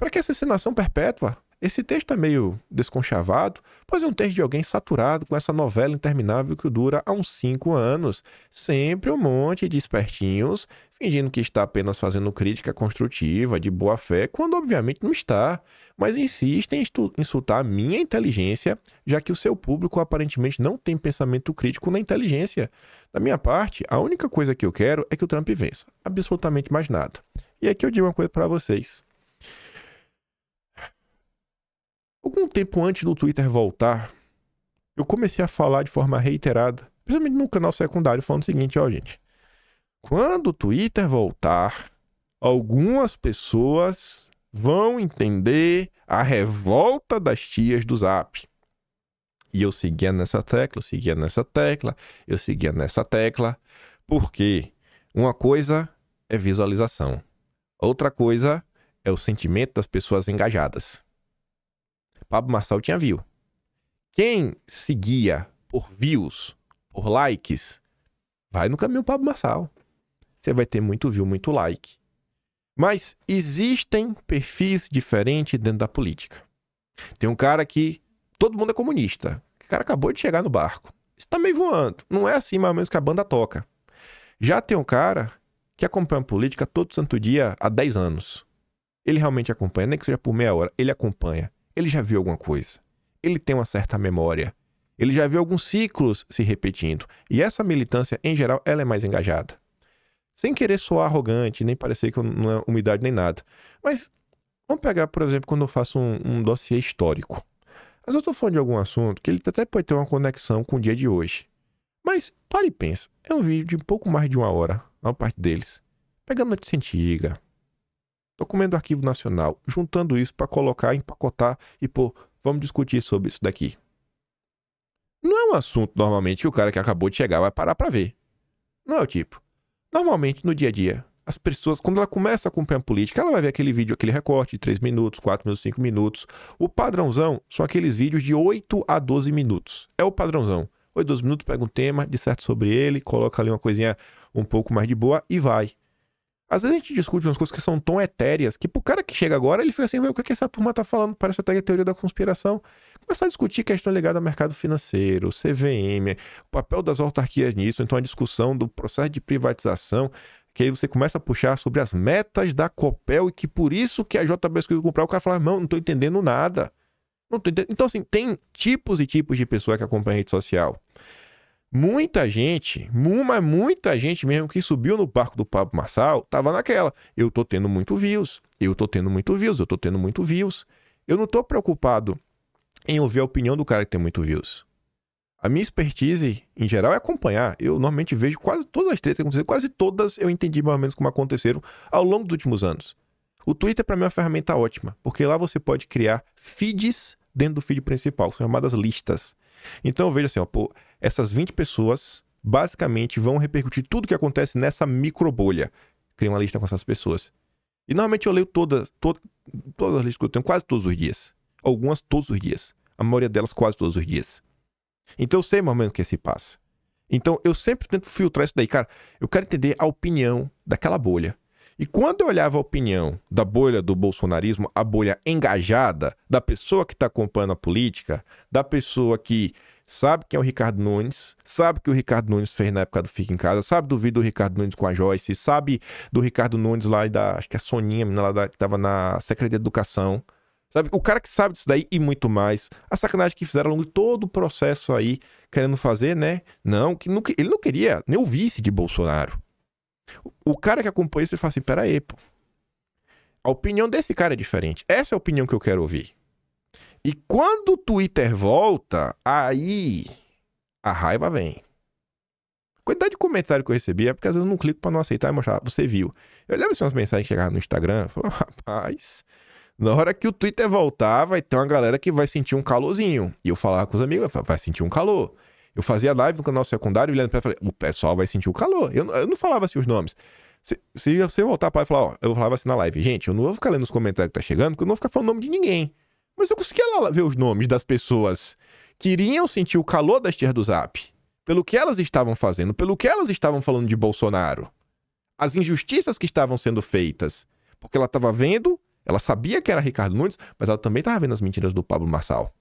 Para que essa perpétua? Esse texto é meio desconchavado, pois é um texto de alguém saturado com essa novela interminável que dura há uns cinco anos. Sempre um monte de espertinhos fingindo que está apenas fazendo crítica construtiva, de boa fé, quando obviamente não está, mas insistem em insultar a minha inteligência, já que o seu público aparentemente não tem pensamento crítico na inteligência. Da minha parte, a única coisa que eu quero é que o Trump vença, absolutamente mais nada. E aqui eu digo uma coisa para vocês. Algum tempo antes do Twitter voltar, eu comecei a falar de forma reiterada, principalmente no canal secundário, falando o seguinte, ó, gente. Quando o Twitter voltar, algumas pessoas vão entender a revolta das tias do Zap. E eu seguia nessa tecla, eu seguia nessa tecla, eu seguia nessa tecla, porque uma coisa é visualização, outra coisa é o sentimento das pessoas engajadas. Pablo Marçal tinha view. Quem seguia por views, por likes, vai no caminho Pablo Marçal. Você vai ter muito view, muito like. Mas existem perfis diferentes dentro da política. Tem um cara que todo mundo é comunista. O cara acabou de chegar no barco. Está meio voando. Não é assim mais ou menos que a banda toca. Já tem um cara que acompanha a política todo santo dia há 10 anos. Ele realmente acompanha, nem que seja por meia hora, ele acompanha ele já viu alguma coisa. Ele tem uma certa memória. Ele já viu alguns ciclos se repetindo. E essa militância, em geral, ela é mais engajada. Sem querer soar arrogante, nem parecer que não é umidade nem nada. Mas vamos pegar, por exemplo, quando eu faço um, um dossiê histórico. Mas eu estou falando de algum assunto que ele até pode ter uma conexão com o dia de hoje. Mas para e pensa, é um vídeo de um pouco mais de uma hora, a maior parte deles, pegando notícia antiga, documento do Arquivo Nacional, juntando isso para colocar, empacotar e pô, vamos discutir sobre isso daqui. Não é um assunto normalmente que o cara que acabou de chegar vai parar para ver. Não é o tipo. Normalmente no dia a dia, as pessoas, quando ela começa a acompanhar política, ela vai ver aquele vídeo, aquele recorte de 3 minutos, 4 minutos, 5 minutos. O padrãozão são aqueles vídeos de 8 a 12 minutos. É o padrãozão. 8 a 12 minutos, pega um tema, disserta sobre ele, coloca ali uma coisinha um pouco mais de boa e vai. Às vezes a gente discute umas coisas que são tão etéreas que pro cara que chega agora, ele fica assim, o que, é que essa turma tá falando? Parece até a é teoria da conspiração. Começar a discutir questão ligada ao mercado financeiro, CVM, o papel das autarquias nisso, então a discussão do processo de privatização, que aí você começa a puxar sobre as metas da Copel e que por isso que a JBS quis comprar, o cara fala, não, não tô entendendo nada. Não tô entendendo. Então assim, tem tipos e tipos de pessoa que acompanha a rede social. Muita gente, uma muita gente mesmo que subiu no barco do Pablo Marçal, tava naquela. Eu tô tendo muito views, eu tô tendo muito views, eu tô tendo muito views. Eu não tô preocupado em ouvir a opinião do cara que tem muito views. A minha expertise, em geral, é acompanhar. Eu normalmente vejo quase todas as três que aconteceram, quase todas eu entendi mais ou menos como aconteceram ao longo dos últimos anos. O Twitter, para mim, é uma ferramenta ótima, porque lá você pode criar feeds dentro do feed principal, são chamadas listas. Então eu vejo assim, ó, pô, essas 20 pessoas basicamente vão repercutir tudo o que acontece nessa micro bolha. Cria uma lista com essas pessoas. E normalmente eu leio todas, todas, todas as listas que eu tenho quase todos os dias. Algumas todos os dias. A maioria delas quase todos os dias. Então eu sei mais ou menos o que se passa. Então eu sempre tento filtrar isso daí, cara. Eu quero entender a opinião daquela bolha. E quando eu olhava a opinião da bolha do bolsonarismo, a bolha engajada, da pessoa que está acompanhando a política, da pessoa que sabe quem é o Ricardo Nunes, sabe que o Ricardo Nunes fez na época do Fica em Casa, sabe do vídeo do Ricardo Nunes com a Joyce, sabe do Ricardo Nunes lá e da, acho que é a Soninha, menina lá da, que tava na Secretaria de Educação, sabe? O cara que sabe disso daí e muito mais, a sacanagem que fizeram ao longo de todo o processo aí, querendo fazer, né? Não, que não, ele não queria nem o vice de Bolsonaro. O, o cara que acompanha isso, ele fala assim, peraí, pô. A opinião desse cara é diferente. Essa é a opinião que eu quero ouvir. E quando o Twitter volta, aí a raiva vem. A quantidade de comentário que eu recebi é porque às vezes eu não clico para não aceitar e mostrar, ah, você viu. Eu olhava assim umas mensagens que chegavam no Instagram, falava, rapaz, na hora que o Twitter voltar, vai ter uma galera que vai sentir um calorzinho. E eu falava com os amigos, vai sentir um calor. Eu fazia live no canal secundário, olhando pra falei, o pessoal vai sentir o calor. Eu, eu não falava assim os nomes. Se, se você voltar para falar, ó, eu falava assim na live, gente, eu não vou ficar lendo os comentários que tá chegando, porque eu não vou ficar falando o nome de ninguém. Mas eu conseguia lá ver os nomes das pessoas que iriam sentir o calor das tiras do Zap, pelo que elas estavam fazendo, pelo que elas estavam falando de Bolsonaro, as injustiças que estavam sendo feitas, porque ela estava vendo, ela sabia que era Ricardo Nunes, mas ela também estava vendo as mentiras do Pablo Marçal.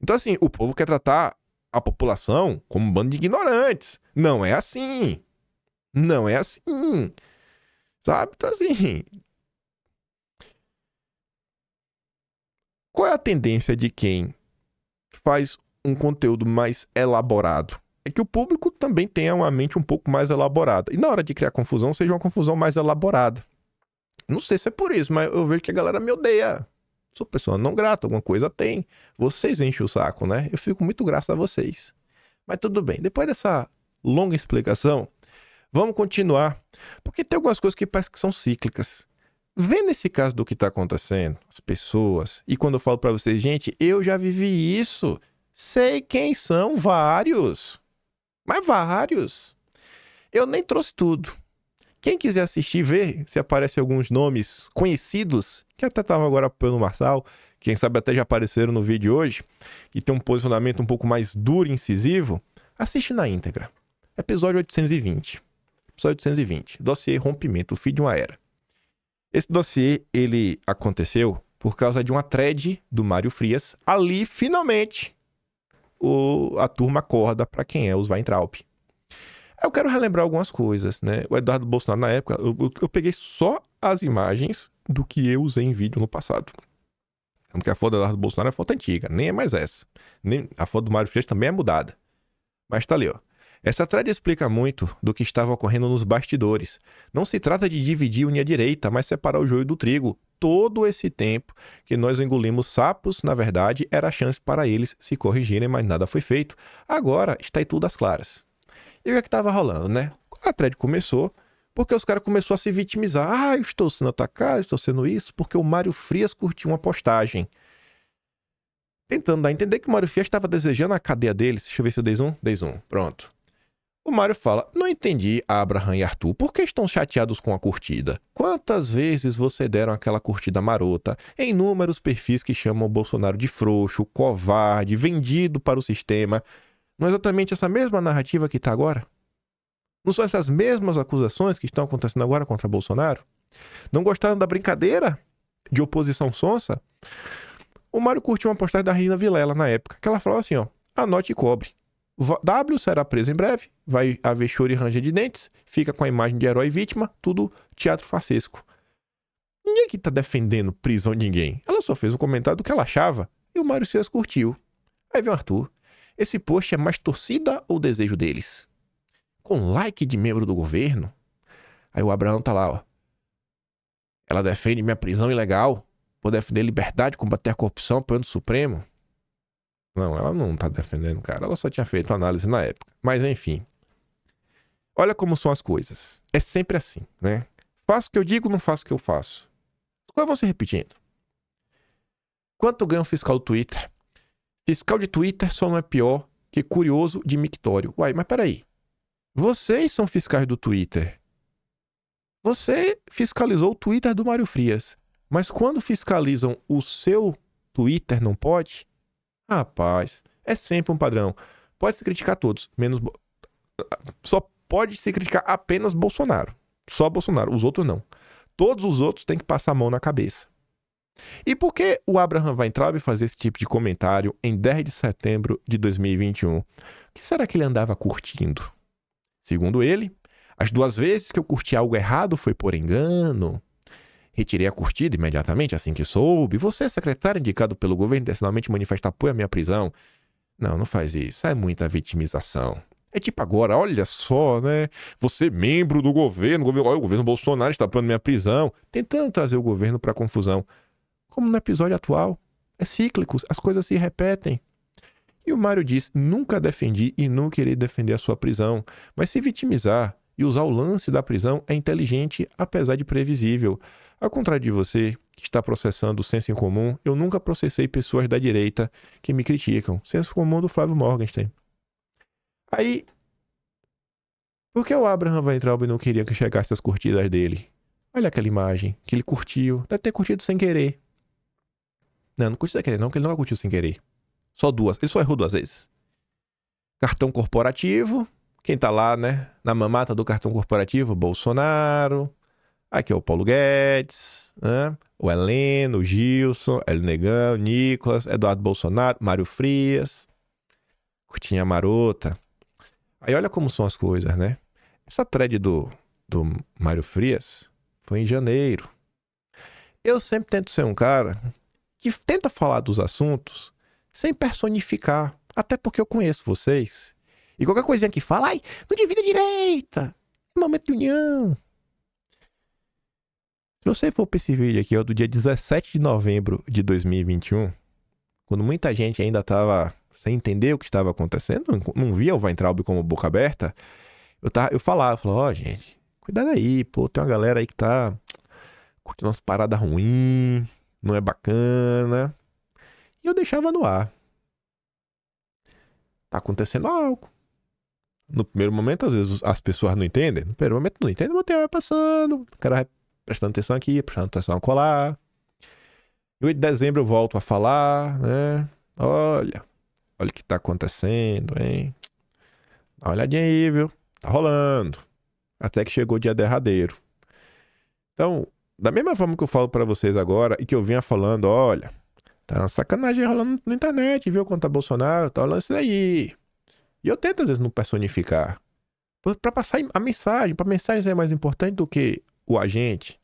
Então, assim, o povo quer tratar a população como um bando de ignorantes. Não é assim. Não é assim. Sabe? Então, assim, Qual é a tendência de quem faz um conteúdo mais elaborado? É que o público também tenha uma mente um pouco mais elaborada. E na hora de criar confusão, seja uma confusão mais elaborada. Não sei se é por isso, mas eu vejo que a galera me odeia. Sou pessoa não grata, alguma coisa tem. Vocês enchem o saco, né? Eu fico muito grato a vocês. Mas tudo bem, depois dessa longa explicação, vamos continuar. Porque tem algumas coisas que parece que são cíclicas. Vendo esse caso do que está acontecendo, as pessoas, e quando eu falo para vocês, gente, eu já vivi isso, sei quem são vários, mas vários. Eu nem trouxe tudo. Quem quiser assistir, ver se aparecem alguns nomes conhecidos, que até estavam agora pelo Marçal, quem sabe até já apareceram no vídeo hoje, e tem um posicionamento um pouco mais duro e incisivo, assiste na íntegra. Episódio 820. Episódio 820. Dossiê Rompimento, o fim de uma era. Esse dossiê, ele aconteceu por causa de uma thread do Mário Frias. Ali, finalmente, o, a turma acorda para quem é os Weintraub. Eu quero relembrar algumas coisas, né? O Eduardo Bolsonaro, na época, eu, eu peguei só as imagens do que eu usei em vídeo no passado. Porque a foto do Eduardo Bolsonaro é foto antiga, nem é mais essa. Nem, a foto do Mário Frias também é mudada. Mas tá ali, ó. Essa thread explica muito do que estava ocorrendo nos bastidores. Não se trata de dividir unir direita, mas separar o joio do trigo. Todo esse tempo que nós engolimos sapos, na verdade, era a chance para eles se corrigirem, mas nada foi feito. Agora está aí tudo às claras. E o que é estava rolando, né? A thread começou, porque os caras começaram a se vitimizar. Ah, eu estou sendo atacado, estou sendo isso, porque o Mário Frias curtiu uma postagem. Tentando dar a entender que o Mário Frias estava desejando a cadeia deles. Deixa eu ver se eu dei zoom. Dei zoom. Pronto. O Mário fala: Não entendi, Abraham e Arthur, por que estão chateados com a curtida? Quantas vezes você deram aquela curtida marota em inúmeros perfis que chamam o Bolsonaro de frouxo, covarde, vendido para o sistema? Não é exatamente essa mesma narrativa que está agora? Não são essas mesmas acusações que estão acontecendo agora contra Bolsonaro? Não gostaram da brincadeira de oposição sonsa? O Mário curtiu uma postagem da Rina Vilela na época, que ela falou assim: ó, anote e cobre. W será preso em breve, vai haver choro e ranja de dentes, fica com a imagem de herói e vítima, tudo teatro facesco. Ninguém aqui tá defendendo prisão de ninguém. Ela só fez um comentário do que ela achava e o Mário César curtiu. Aí vem o Arthur. Esse post é mais torcida ou desejo deles? Com like de membro do governo? Aí o Abraão tá lá, ó. Ela defende minha prisão ilegal. Vou defender liberdade, combater a corrupção, apoiando o Supremo. Não, ela não tá defendendo cara, ela só tinha feito análise na época. Mas enfim. Olha como são as coisas. É sempre assim, né? Faço o que eu digo, não faço o que eu faço. Qual você se repetindo? Quanto ganha o fiscal do Twitter? Fiscal de Twitter só não é pior que curioso de mictório. Uai, mas peraí. Vocês são fiscais do Twitter. Você fiscalizou o Twitter do Mário Frias. Mas quando fiscalizam o seu Twitter, não pode? Rapaz, é sempre um padrão. Pode-se criticar todos, menos. Só pode se criticar apenas Bolsonaro. Só Bolsonaro, os outros não. Todos os outros têm que passar a mão na cabeça. E por que o Abraham Weintraub fazer esse tipo de comentário em 10 de setembro de 2021? O que será que ele andava curtindo? Segundo ele, as duas vezes que eu curti algo errado foi por engano. Retirei a curtida imediatamente assim que soube. Você, é secretário indicado pelo governo, intencionalmente manifesta apoio à minha prisão. Não, não faz isso. É muita vitimização. É tipo agora, olha só, né? Você membro do governo, governo olha, o governo Bolsonaro está apoiando minha prisão, tentando trazer o governo para confusão. Como no episódio atual, é cíclico, as coisas se repetem. E o Mário diz: nunca defendi e nunca irei defender a sua prisão, mas se vitimizar e usar o lance da prisão é inteligente, apesar de previsível. Ao contrário de você, que está processando o senso em comum, eu nunca processei pessoas da direita que me criticam. Senso comum do Flávio Morgenstein. Aí, por que o Abraham Weintraub não queria que chegasse as curtidas dele? Olha aquela imagem que ele curtiu. Deve ter curtido sem querer. Não, não curtiu sem querer, não, que ele não curtiu sem querer. Só duas. Ele só errou duas vezes. Cartão corporativo, quem tá lá, né? Na mamata do cartão corporativo, Bolsonaro. Aqui é o Paulo Guedes, né? o Heleno, o Gilson, Hélio Negão, Nicolas, Eduardo Bolsonaro, Mário Frias, Curtinha Marota. Aí olha como são as coisas, né? Essa thread do, do Mário Frias foi em janeiro. Eu sempre tento ser um cara que tenta falar dos assuntos sem personificar. Até porque eu conheço vocês e qualquer coisinha que fala, ai, não divida a direita. É momento de união. Se você for pra esse vídeo aqui, ó, do dia 17 de novembro de 2021, quando muita gente ainda tava sem entender o que estava acontecendo, não via o Weintraub como boca aberta, eu, tava, eu falava, falava, ó, oh, gente, cuidado aí, pô, tem uma galera aí que tá curtindo umas paradas ruins, não é bacana. E eu deixava no ar. Tá acontecendo algo. No primeiro momento, às vezes as pessoas não entendem. No primeiro momento, não entendem, mas o tempo vai passando. O cara vai prestando atenção aqui, prestando atenção colar. E 8 de dezembro eu volto a falar, né? Olha, olha o que tá acontecendo, hein? Dá uma olhadinha aí, viu? Tá rolando. Até que chegou o dia derradeiro. Então, da mesma forma que eu falo para vocês agora e que eu vinha falando, olha, tá uma sacanagem rolando na internet, viu? Contra Bolsonaro, tá rolando isso aí. E eu tento, às vezes, não personificar. para passar a mensagem, para a mensagem ser mais importante do que o agente.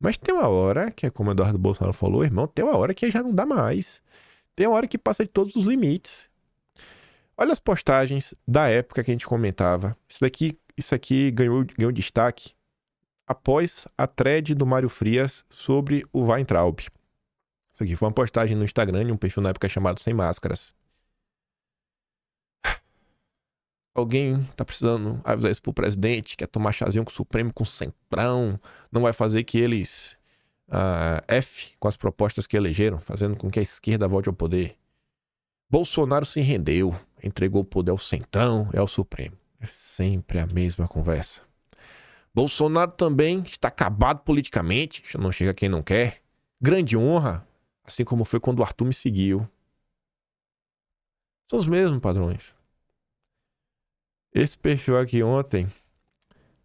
Mas tem uma hora, que é como o Eduardo Bolsonaro falou, irmão, tem uma hora que já não dá mais. Tem uma hora que passa de todos os limites. Olha as postagens da época que a gente comentava. Isso daqui, isso aqui ganhou, ganhou destaque após a thread do Mário Frias sobre o Weintraub. Isso aqui foi uma postagem no Instagram de um perfil na época chamado Sem Máscaras. Alguém tá precisando avisar isso pro presidente, quer tomar chazinho com o Supremo, com o Centrão, não vai fazer que eles uh, F com as propostas que elegeram, fazendo com que a esquerda volte ao poder. Bolsonaro se rendeu, entregou o poder ao Centrão e ao Supremo. É sempre a mesma conversa. Bolsonaro também está acabado politicamente, não chega quem não quer. Grande honra, assim como foi quando o Arthur me seguiu. São os mesmos padrões. Esse perfil aqui ontem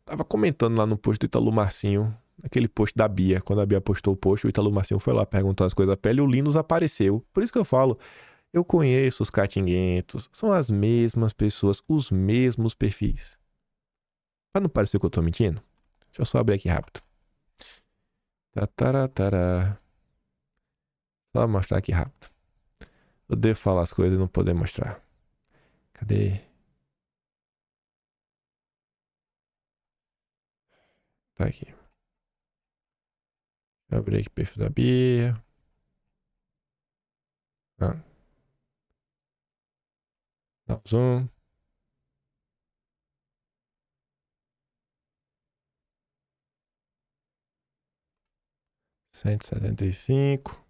tava comentando lá no post do Italo Marcinho, aquele post da Bia. Quando a Bia postou o post, o Italo Marcinho foi lá perguntar as coisas da pele e o Linus apareceu. Por isso que eu falo, eu conheço os catinguentos, são as mesmas pessoas, os mesmos perfis. Pra não parecer que eu tô mentindo, deixa eu só abrir aqui rápido. Tataratara. Só mostrar aqui rápido. Eu devo falar as coisas e não poder mostrar. Cadê? Tá aqui. Vou abrir aqui o perfil da Bia. Ah. Dá um zoom. Cento e setenta e cinco.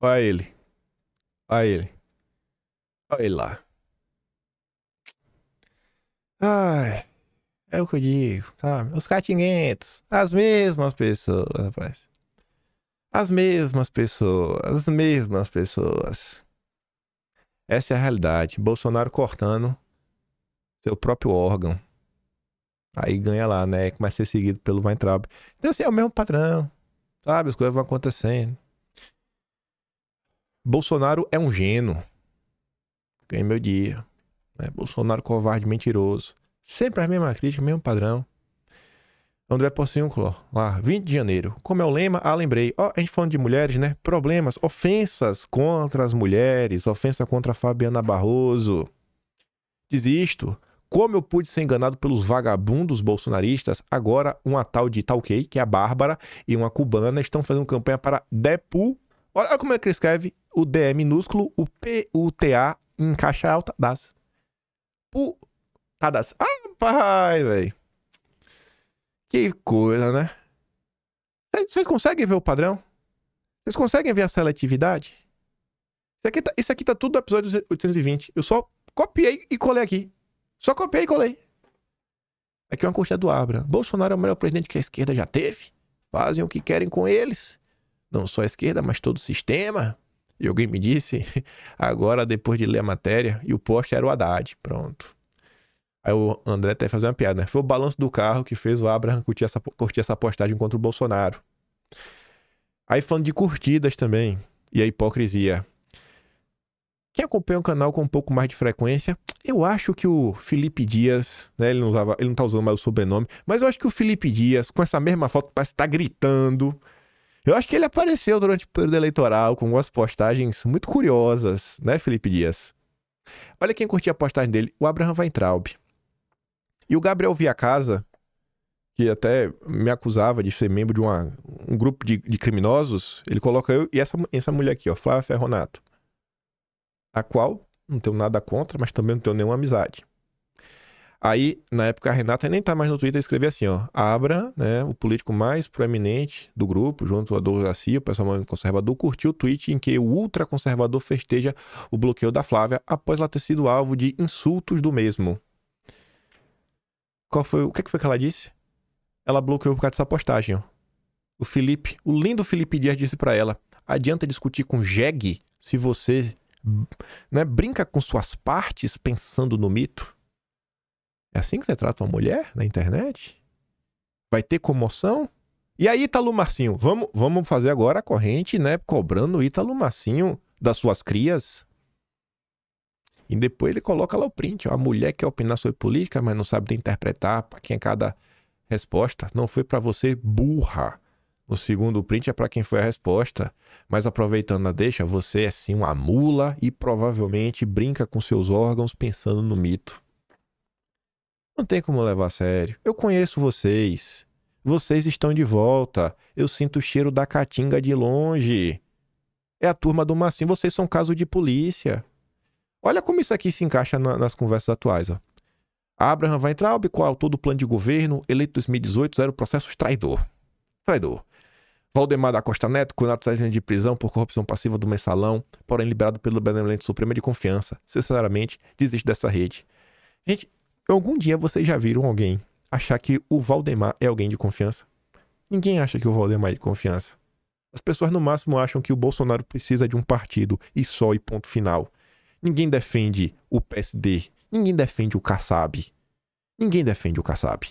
Olha ele. Olha ele. Olha ele lá. Ai. É o que eu digo, sabe? Os catinguentos, as mesmas pessoas, rapaz. As mesmas pessoas, as mesmas pessoas. Essa é a realidade. Bolsonaro cortando seu próprio órgão. Aí ganha lá, né? Começa a ser seguido pelo Weintraub. Então, assim, é o mesmo padrão, sabe? As coisas vão acontecendo. Bolsonaro é um gênio. Ganhei meu dia. Né? Bolsonaro covarde, mentiroso. Sempre a mesma crítica, mesmo padrão. André Porciúnculo, lá, 20 de janeiro. Como é o lema? Ah, lembrei. Ó, oh, a gente falando de mulheres, né? Problemas, ofensas contra as mulheres, ofensa contra a Fabiana Barroso. Desisto. Como eu pude ser enganado pelos vagabundos bolsonaristas, agora uma tal de Talkei, que é a Bárbara, e uma cubana estão fazendo campanha para Depu. Olha como é que ele escreve o D é minúsculo, o P, o TA em caixa alta das. Pu cadastro. Ah, pai, velho. Que coisa, né? Vocês conseguem ver o padrão? Vocês conseguem ver a seletividade? Isso aqui tá, isso aqui tá tudo do episódio 820. Eu só copiei e colei aqui. Só copiei e colei. Aqui é uma coxinha do Abra. Bolsonaro é o melhor presidente que a esquerda já teve. Fazem o que querem com eles. Não só a esquerda, mas todo o sistema. E alguém me disse, agora depois de ler a matéria, e o poste era o Haddad. Pronto. Aí o André até fazer uma piada, né? Foi o balanço do carro que fez o Abraham curtir essa, curtir essa postagem contra o Bolsonaro. Aí falando de curtidas também e a hipocrisia. Quem acompanha o canal com um pouco mais de frequência, eu acho que o Felipe Dias, né, ele não, usava, ele não tá usando mais o sobrenome, mas eu acho que o Felipe Dias, com essa mesma foto, parece estar tá gritando. Eu acho que ele apareceu durante o período eleitoral com algumas postagens muito curiosas, né, Felipe Dias? Olha quem curtiu a postagem dele, o Abraham Weintraub. E o Gabriel Viacasa, que até me acusava de ser membro de uma, um grupo de, de criminosos, ele coloca eu e essa, essa mulher aqui, ó, Flávia Ferronato. A qual não tenho nada contra, mas também não tenho nenhuma amizade. Aí, na época, a Renata nem tá mais no Twitter, escrevia assim, ó. Abra, né, o político mais proeminente do grupo, junto a Douglas Garcia, o pessoal mais conservador, curtiu o tweet em que o ultraconservador festeja o bloqueio da Flávia após ela ter sido alvo de insultos do mesmo. Qual foi, o que, é que foi que ela disse? Ela bloqueou por causa dessa postagem. Ó. O Felipe, o lindo Felipe Dias disse para ela: adianta discutir com Jeg se você né, brinca com suas partes pensando no mito. É assim que você trata uma mulher na internet? Vai ter comoção? E aí, Italo Marcinho, vamos, vamos fazer agora a corrente, né? Cobrando o Italo Marcinho das suas crias. E depois ele coloca lá o print. A mulher quer opinar sobre política, mas não sabe interpretar para quem é cada resposta. Não foi para você burra. O segundo print é para quem foi a resposta. Mas aproveitando a deixa, você é sim uma mula e provavelmente brinca com seus órgãos pensando no mito. Não tem como levar a sério. Eu conheço vocês. Vocês estão de volta. Eu sinto o cheiro da caatinga de longe. É a turma do Massim. Vocês são caso de polícia. Olha como isso aqui se encaixa na, nas conversas atuais. Ó. Abraham entrar qual é autor do plano de governo, eleito 2018, zero processos, traidor. Traidor. Valdemar da Costa Neto, condenado a anos de prisão por corrupção passiva do mensalão, porém liberado pelo Benevolente Suprema de Confiança. Sinceramente, desiste dessa rede. Gente, algum dia vocês já viram alguém achar que o Valdemar é alguém de confiança? Ninguém acha que o Valdemar é de confiança. As pessoas no máximo acham que o Bolsonaro precisa de um partido e só e ponto final. Ninguém defende o PSD. Ninguém defende o Kassab. Ninguém defende o Kassab.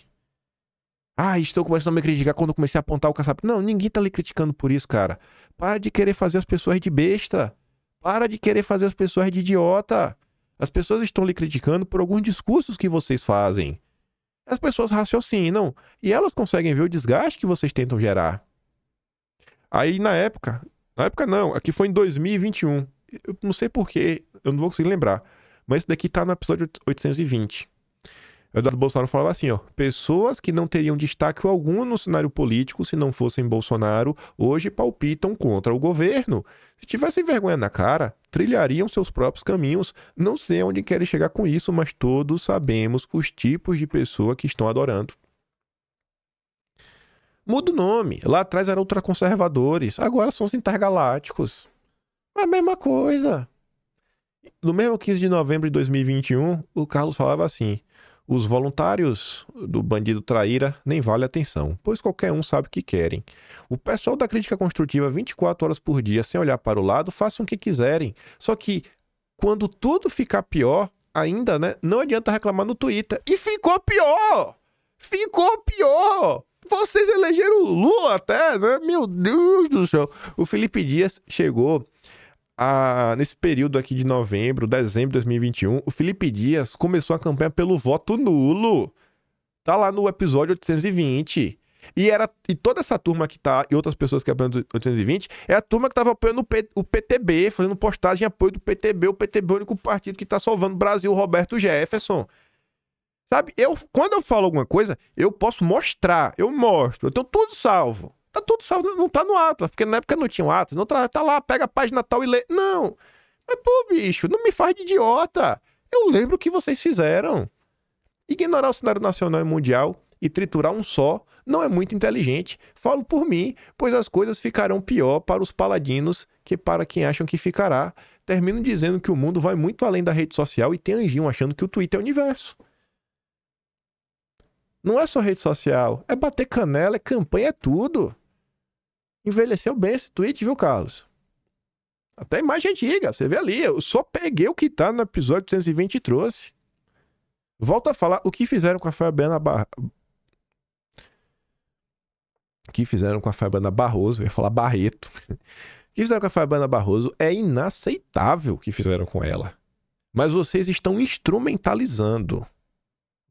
Ah, estou começando a me criticar quando eu comecei a apontar o Kassab. Não, ninguém está lhe criticando por isso, cara. Para de querer fazer as pessoas de besta. Para de querer fazer as pessoas de idiota. As pessoas estão lhe criticando por alguns discursos que vocês fazem. As pessoas raciocinam e elas conseguem ver o desgaste que vocês tentam gerar. Aí na época, na época não, aqui foi em 2021 eu não sei porquê, eu não vou conseguir lembrar. Mas isso daqui tá no episódio 820. O Eduardo Bolsonaro falava assim, ó, pessoas que não teriam destaque algum no cenário político se não fossem Bolsonaro, hoje palpitam contra o governo. Se tivessem vergonha na cara, trilhariam seus próprios caminhos. Não sei onde querem chegar com isso, mas todos sabemos os tipos de pessoa que estão adorando. Muda o nome. Lá atrás eram ultraconservadores, agora são os intergalácticos. A mesma coisa. No mesmo 15 de novembro de 2021, o Carlos falava assim: os voluntários do bandido traíra nem vale atenção, pois qualquer um sabe o que querem. O pessoal da crítica construtiva 24 horas por dia, sem olhar para o lado, façam o que quiserem. Só que quando tudo ficar pior, ainda, né? Não adianta reclamar no Twitter. E ficou pior! Ficou pior! Vocês elegeram o Lula até, né? Meu Deus do céu! O Felipe Dias chegou a, nesse período aqui de novembro, dezembro de 2021, o Felipe Dias começou a campanha pelo voto nulo. Tá lá no episódio 820. E era e toda essa turma que tá, e outras pessoas que apoiam 820, é a turma que tava apoiando o, P, o PTB, fazendo postagem em apoio do PTB, o PTB é o único partido que tá salvando o Brasil, Roberto Jefferson. Sabe, eu, quando eu falo alguma coisa, eu posso mostrar, eu mostro, eu tenho tudo salvo. Tá tudo salvo, não tá no Atlas, porque na época não tinha o Atlas. Não tá, tá lá, pega a página tal e lê. Não. Mas, pô, bicho, não me faz de idiota. Eu lembro o que vocês fizeram. Ignorar o cenário nacional e mundial e triturar um só não é muito inteligente. Falo por mim, pois as coisas ficarão pior para os paladinos que para quem acham que ficará. Termino dizendo que o mundo vai muito além da rede social e tem anjinho achando que o Twitter é o universo. Não é só rede social, é bater canela, é campanha, é tudo. Envelheceu bem esse tweet, viu, Carlos? Até imagem antiga, você vê ali. Eu só peguei o que tá no episódio 220 e trouxe. Volta a falar o que fizeram com a Fabiana Barra. O que fizeram com a Fabiana Barroso, eu ia falar Barreto. o que fizeram com a Fabiana Barroso é inaceitável o que fizeram com ela. Mas vocês estão instrumentalizando.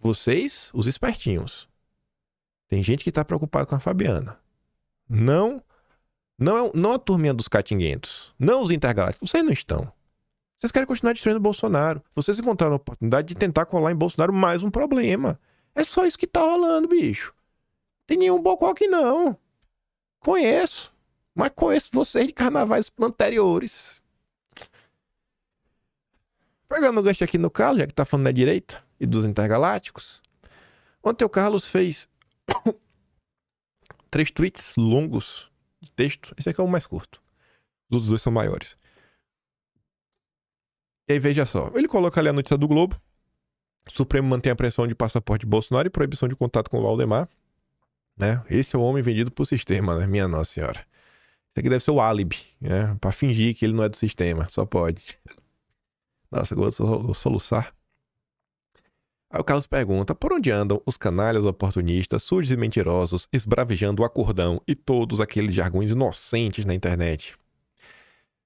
Vocês, os espertinhos. Tem gente que está preocupado com a Fabiana. Não não, é não é a turminha dos catinguentos. Não é os intergalácticos. Vocês não estão. Vocês querem continuar destruindo Bolsonaro. Vocês encontraram a oportunidade de tentar colar em Bolsonaro mais um problema. É só isso que tá rolando, bicho. Tem nenhum bocó aqui, não. Conheço. Mas conheço vocês de carnavais anteriores. Pegando o gancho aqui no Carlos, já que tá falando da direita e dos intergalácticos. Ontem o Carlos fez três tweets longos de texto. Esse aqui é o mais curto. Os outros dois são maiores. E aí veja só, ele coloca ali a notícia do Globo. O Supremo mantém a apreensão de passaporte de Bolsonaro e proibição de contato com o Valdemar. Né? Esse é o homem vendido pro sistema, né? Minha nossa senhora. Isso aqui deve ser o álibi, né? Pra fingir que ele não é do sistema. Só pode. Nossa, agora eu vou soluçar. Aí o Carlos pergunta: por onde andam os canalhas oportunistas, sujos e mentirosos, esbravejando o acordão e todos aqueles jargões inocentes na internet?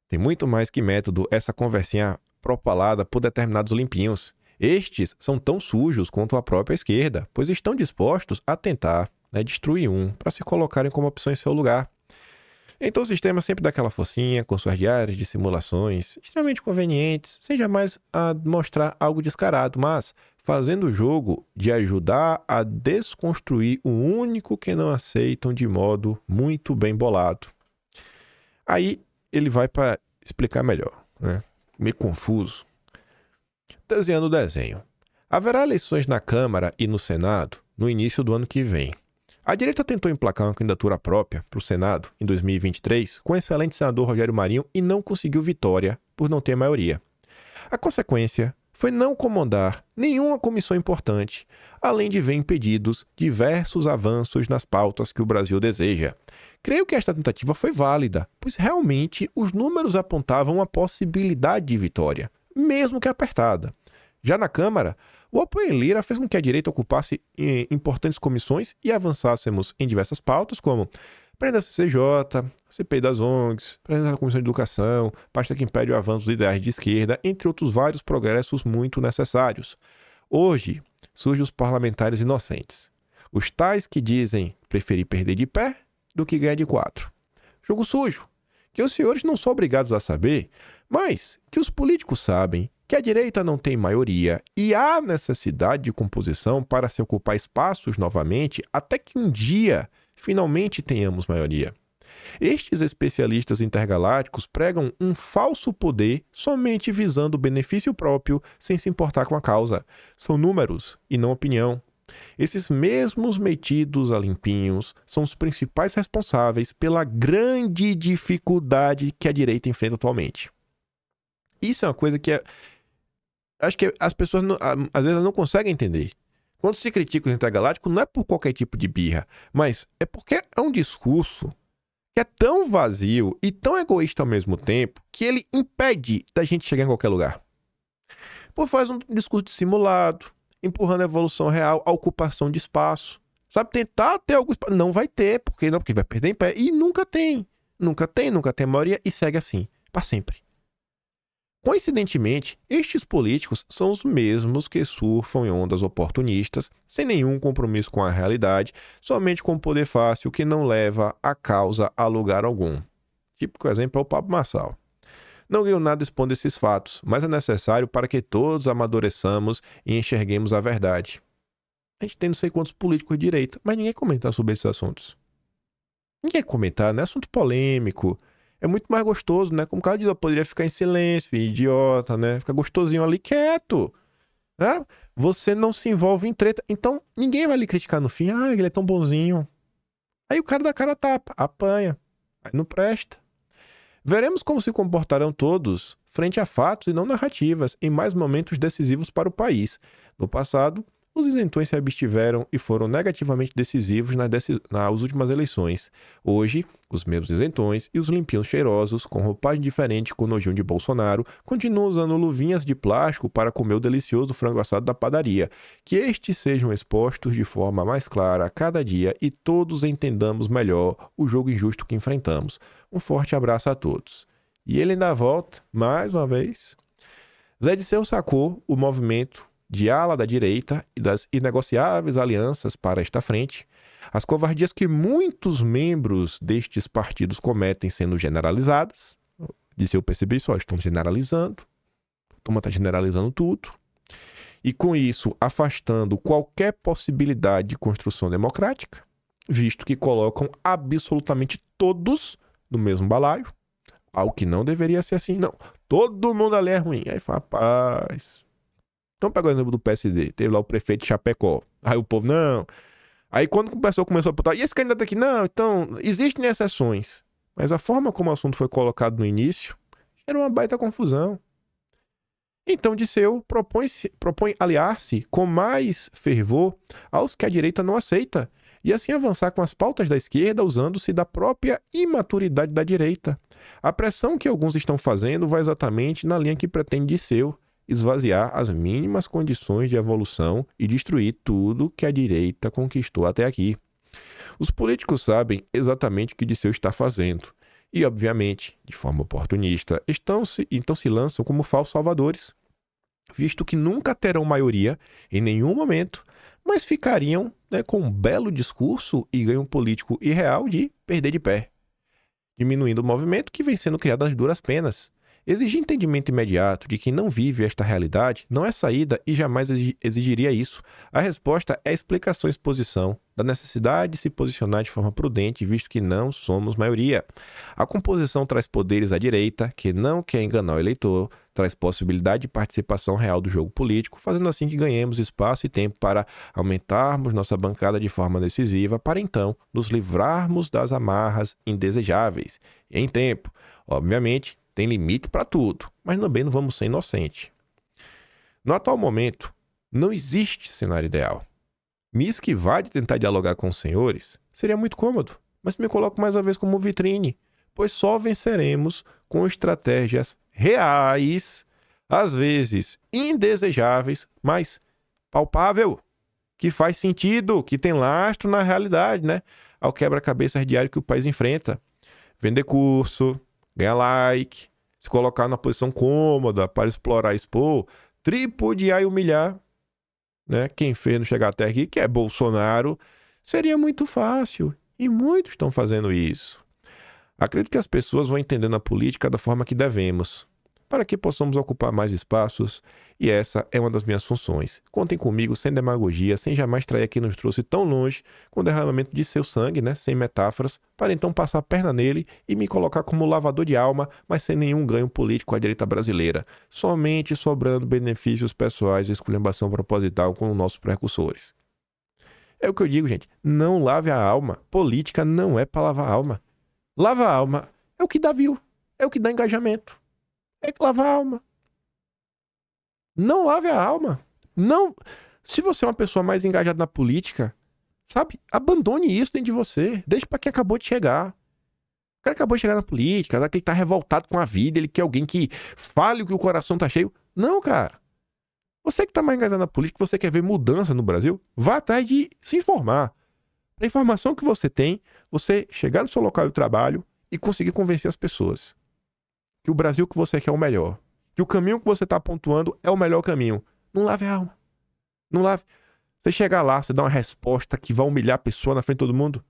Tem muito mais que método essa conversinha propalada por determinados limpinhos. Estes são tão sujos quanto a própria esquerda, pois estão dispostos a tentar né, destruir um para se colocarem como opção em seu lugar. Então o sistema sempre dá aquela focinha com suas diárias de simulações extremamente convenientes, sem jamais ah, mostrar algo descarado, mas fazendo o jogo de ajudar a desconstruir o único que não aceitam de modo muito bem bolado. Aí ele vai para explicar melhor, né? Meio confuso. Desenhando o desenho. Haverá eleições na Câmara e no Senado no início do ano que vem. A direita tentou emplacar uma candidatura própria para o Senado em 2023 com o excelente senador Rogério Marinho e não conseguiu vitória por não ter maioria. A consequência foi não comandar nenhuma comissão importante, além de ver impedidos diversos avanços nas pautas que o Brasil deseja. Creio que esta tentativa foi válida, pois realmente os números apontavam a possibilidade de vitória, mesmo que apertada. Já na Câmara, o apoio em Lira fez com que a direita ocupasse eh, importantes comissões e avançássemos em diversas pautas, como Prenda a CCJ, CPI das ONGs, prenda da Comissão de Educação, pasta que impede o avanço dos ideais de esquerda, entre outros vários progressos muito necessários. Hoje, surgem os parlamentares inocentes. Os tais que dizem preferir perder de pé do que ganhar de quatro. Jogo sujo, que os senhores não são obrigados a saber, mas que os políticos sabem que a direita não tem maioria e há necessidade de composição para se ocupar espaços novamente até que um dia finalmente tenhamos maioria. Estes especialistas intergalácticos pregam um falso poder somente visando o benefício próprio sem se importar com a causa. São números e não opinião. Esses mesmos metidos a limpinhos são os principais responsáveis pela grande dificuldade que a direita enfrenta atualmente. Isso é uma coisa que é... acho que as pessoas não... às vezes não conseguem entender. Quando se critica o intergaláctico, não é por qualquer tipo de birra, mas é porque é um discurso que é tão vazio e tão egoísta ao mesmo tempo que ele impede da gente chegar em qualquer lugar. Por faz um discurso dissimulado, empurrando a evolução real, a ocupação de espaço. Sabe, tentar ter algum espaço. Não vai ter, porque não, porque vai perder em pé. E nunca tem. Nunca tem, nunca tem maioria e segue assim, para sempre. Coincidentemente, estes políticos são os mesmos que surfam em ondas oportunistas, sem nenhum compromisso com a realidade, somente com o poder fácil que não leva a causa a lugar algum. Típico exemplo é o Pablo Marçal. Não ganho nada expondo esses fatos, mas é necessário para que todos amadureçamos e enxerguemos a verdade. A gente tem não sei quantos políticos de direita, mas ninguém comentar sobre esses assuntos. Ninguém comentar, né? Assunto polêmico é muito mais gostoso, né? Como o cara diz, eu poderia ficar em silêncio, idiota, né? Ficar gostosinho ali quieto, né? Você não se envolve em treta. Então, ninguém vai lhe criticar no fim. Ah, ele é tão bonzinho. Aí o cara da cara tapa, apanha. Aí não presta. Veremos como se comportarão todos frente a fatos e não narrativas em mais momentos decisivos para o país. No passado, os isentões se abstiveram e foram negativamente decisivos nas, deci... nas últimas eleições. Hoje, os mesmos isentões e os limpinhos cheirosos, com roupagem diferente com o nojinho de Bolsonaro, continuam usando luvinhas de plástico para comer o delicioso frango assado da padaria. Que estes sejam expostos de forma mais clara a cada dia e todos entendamos melhor o jogo injusto que enfrentamos. Um forte abraço a todos. E ele ainda volta, mais uma vez. Zé Disseu sacou o movimento de ala da direita e das inegociáveis alianças para esta frente, as covardias que muitos membros destes partidos cometem sendo generalizadas, disse eu percebi só, estão generalizando, a turma está generalizando tudo, e com isso afastando qualquer possibilidade de construção democrática, visto que colocam absolutamente todos no mesmo balaio, algo que não deveria ser assim, não. Todo mundo ali é ruim. Aí fala, rapaz, então pega o exemplo do PSD, teve lá o prefeito de Chapecó. Aí o povo, não. Aí quando o pessoal começou a botar, e esse candidato aqui? Não, então, existem exceções. Mas a forma como o assunto foi colocado no início era uma baita confusão. Então Disseu propõe, propõe aliar-se com mais fervor aos que a direita não aceita e assim avançar com as pautas da esquerda usando-se da própria imaturidade da direita. A pressão que alguns estão fazendo vai exatamente na linha que pretende Disseu, esvaziar as mínimas condições de evolução e destruir tudo que a direita conquistou até aqui. Os políticos sabem exatamente o que Disseu está fazendo e, obviamente, de forma oportunista, estão se, então se lançam como falsos salvadores, visto que nunca terão maioria em nenhum momento, mas ficariam né, com um belo discurso e ganho político irreal de perder de pé, diminuindo o movimento que vem sendo criado às duras penas Exigir entendimento imediato de quem não vive esta realidade não é saída e jamais exigiria isso. A resposta é a explicação e exposição da necessidade de se posicionar de forma prudente, visto que não somos maioria. A composição traz poderes à direita, que não quer enganar o eleitor, traz possibilidade de participação real do jogo político, fazendo assim que ganhemos espaço e tempo para aumentarmos nossa bancada de forma decisiva, para então nos livrarmos das amarras indesejáveis. Em tempo, obviamente, tem limite para tudo, mas também não vamos ser inocentes. No atual momento, não existe cenário ideal. Me esquivar de tentar dialogar com os senhores seria muito cômodo, mas me coloco mais uma vez como vitrine, pois só venceremos com estratégias reais, às vezes indesejáveis, mas palpável, que faz sentido, que tem lastro na realidade, né? Ao quebra-cabeças diário que o país enfrenta. Vender curso, ganhar like, se colocar na posição cômoda para explorar, expor, tripudiar e humilhar, né? Quem fez não chegar até aqui, que é Bolsonaro, seria muito fácil. E muitos estão fazendo isso. Acredito que as pessoas vão entendendo a política da forma que devemos para que possamos ocupar mais espaços, e essa é uma das minhas funções. Contem comigo sem demagogia, sem jamais trair quem nos trouxe tão longe com o derramamento de seu sangue, né, sem metáforas, para então passar a perna nele e me colocar como lavador de alma, mas sem nenhum ganho político à direita brasileira, somente sobrando benefícios pessoais e esculhambação proposital com nossos precursores. É o que eu digo, gente, não lave a alma. Política não é para lavar a alma. Lava a alma é o que dá view, é o que dá engajamento. Tem que lavar a alma. Não lave a alma. Não. Se você é uma pessoa mais engajada na política, sabe? Abandone isso dentro de você. Deixe para quem acabou de chegar. O cara acabou de chegar na política, que ele tá revoltado com a vida, ele quer alguém que fale o que o coração tá cheio. Não, cara. Você que tá mais engajado na política, você quer ver mudança no Brasil, vá atrás de se informar. A informação que você tem, você chegar no seu local de trabalho e conseguir convencer as pessoas que o Brasil que você quer é o melhor, que o caminho que você está pontuando é o melhor caminho. Não lave a alma. Não lave. Você chegar lá, você dá uma resposta que vai humilhar a pessoa na frente de todo mundo.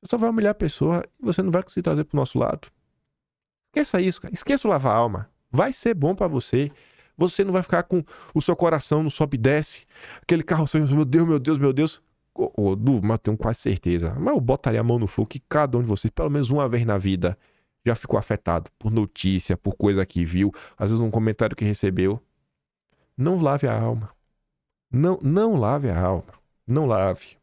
Você só vai humilhar a pessoa e você não vai conseguir trazer para o nosso lado. Esqueça isso, cara. Esqueça o lavar a alma. Vai ser bom para você. Você não vai ficar com o seu coração no sobe e desce. Aquele carro seu, meu Deus, meu Deus, meu Deus. Ô, oh, oh, mas eu tenho quase certeza. Mas eu botaria a mão no fogo que cada um de vocês, pelo menos uma vez na vida, já ficou afetado por notícia, por coisa que viu, às vezes um comentário que recebeu. Não lave a alma. Não, não lave a alma. Não lave.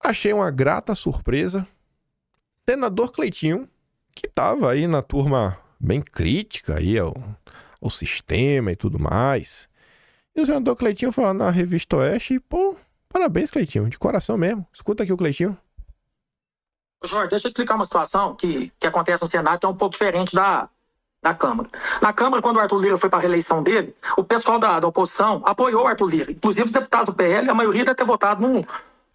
Achei uma grata surpresa. Senador Cleitinho, que estava aí na turma bem crítica aí ao, ao sistema e tudo mais. E o senador Cleitinho falando na revista Oeste, pô, parabéns, Cleitinho, de coração mesmo. Escuta aqui o Cleitinho. Jorge, deixa eu explicar uma situação que, que acontece no Senado que é um pouco diferente da, da Câmara. Na Câmara, quando o Arthur Lira foi para a reeleição dele, o pessoal da, da oposição apoiou o Arthur Lira. Inclusive os deputados do PL, a maioria deve ter votado num,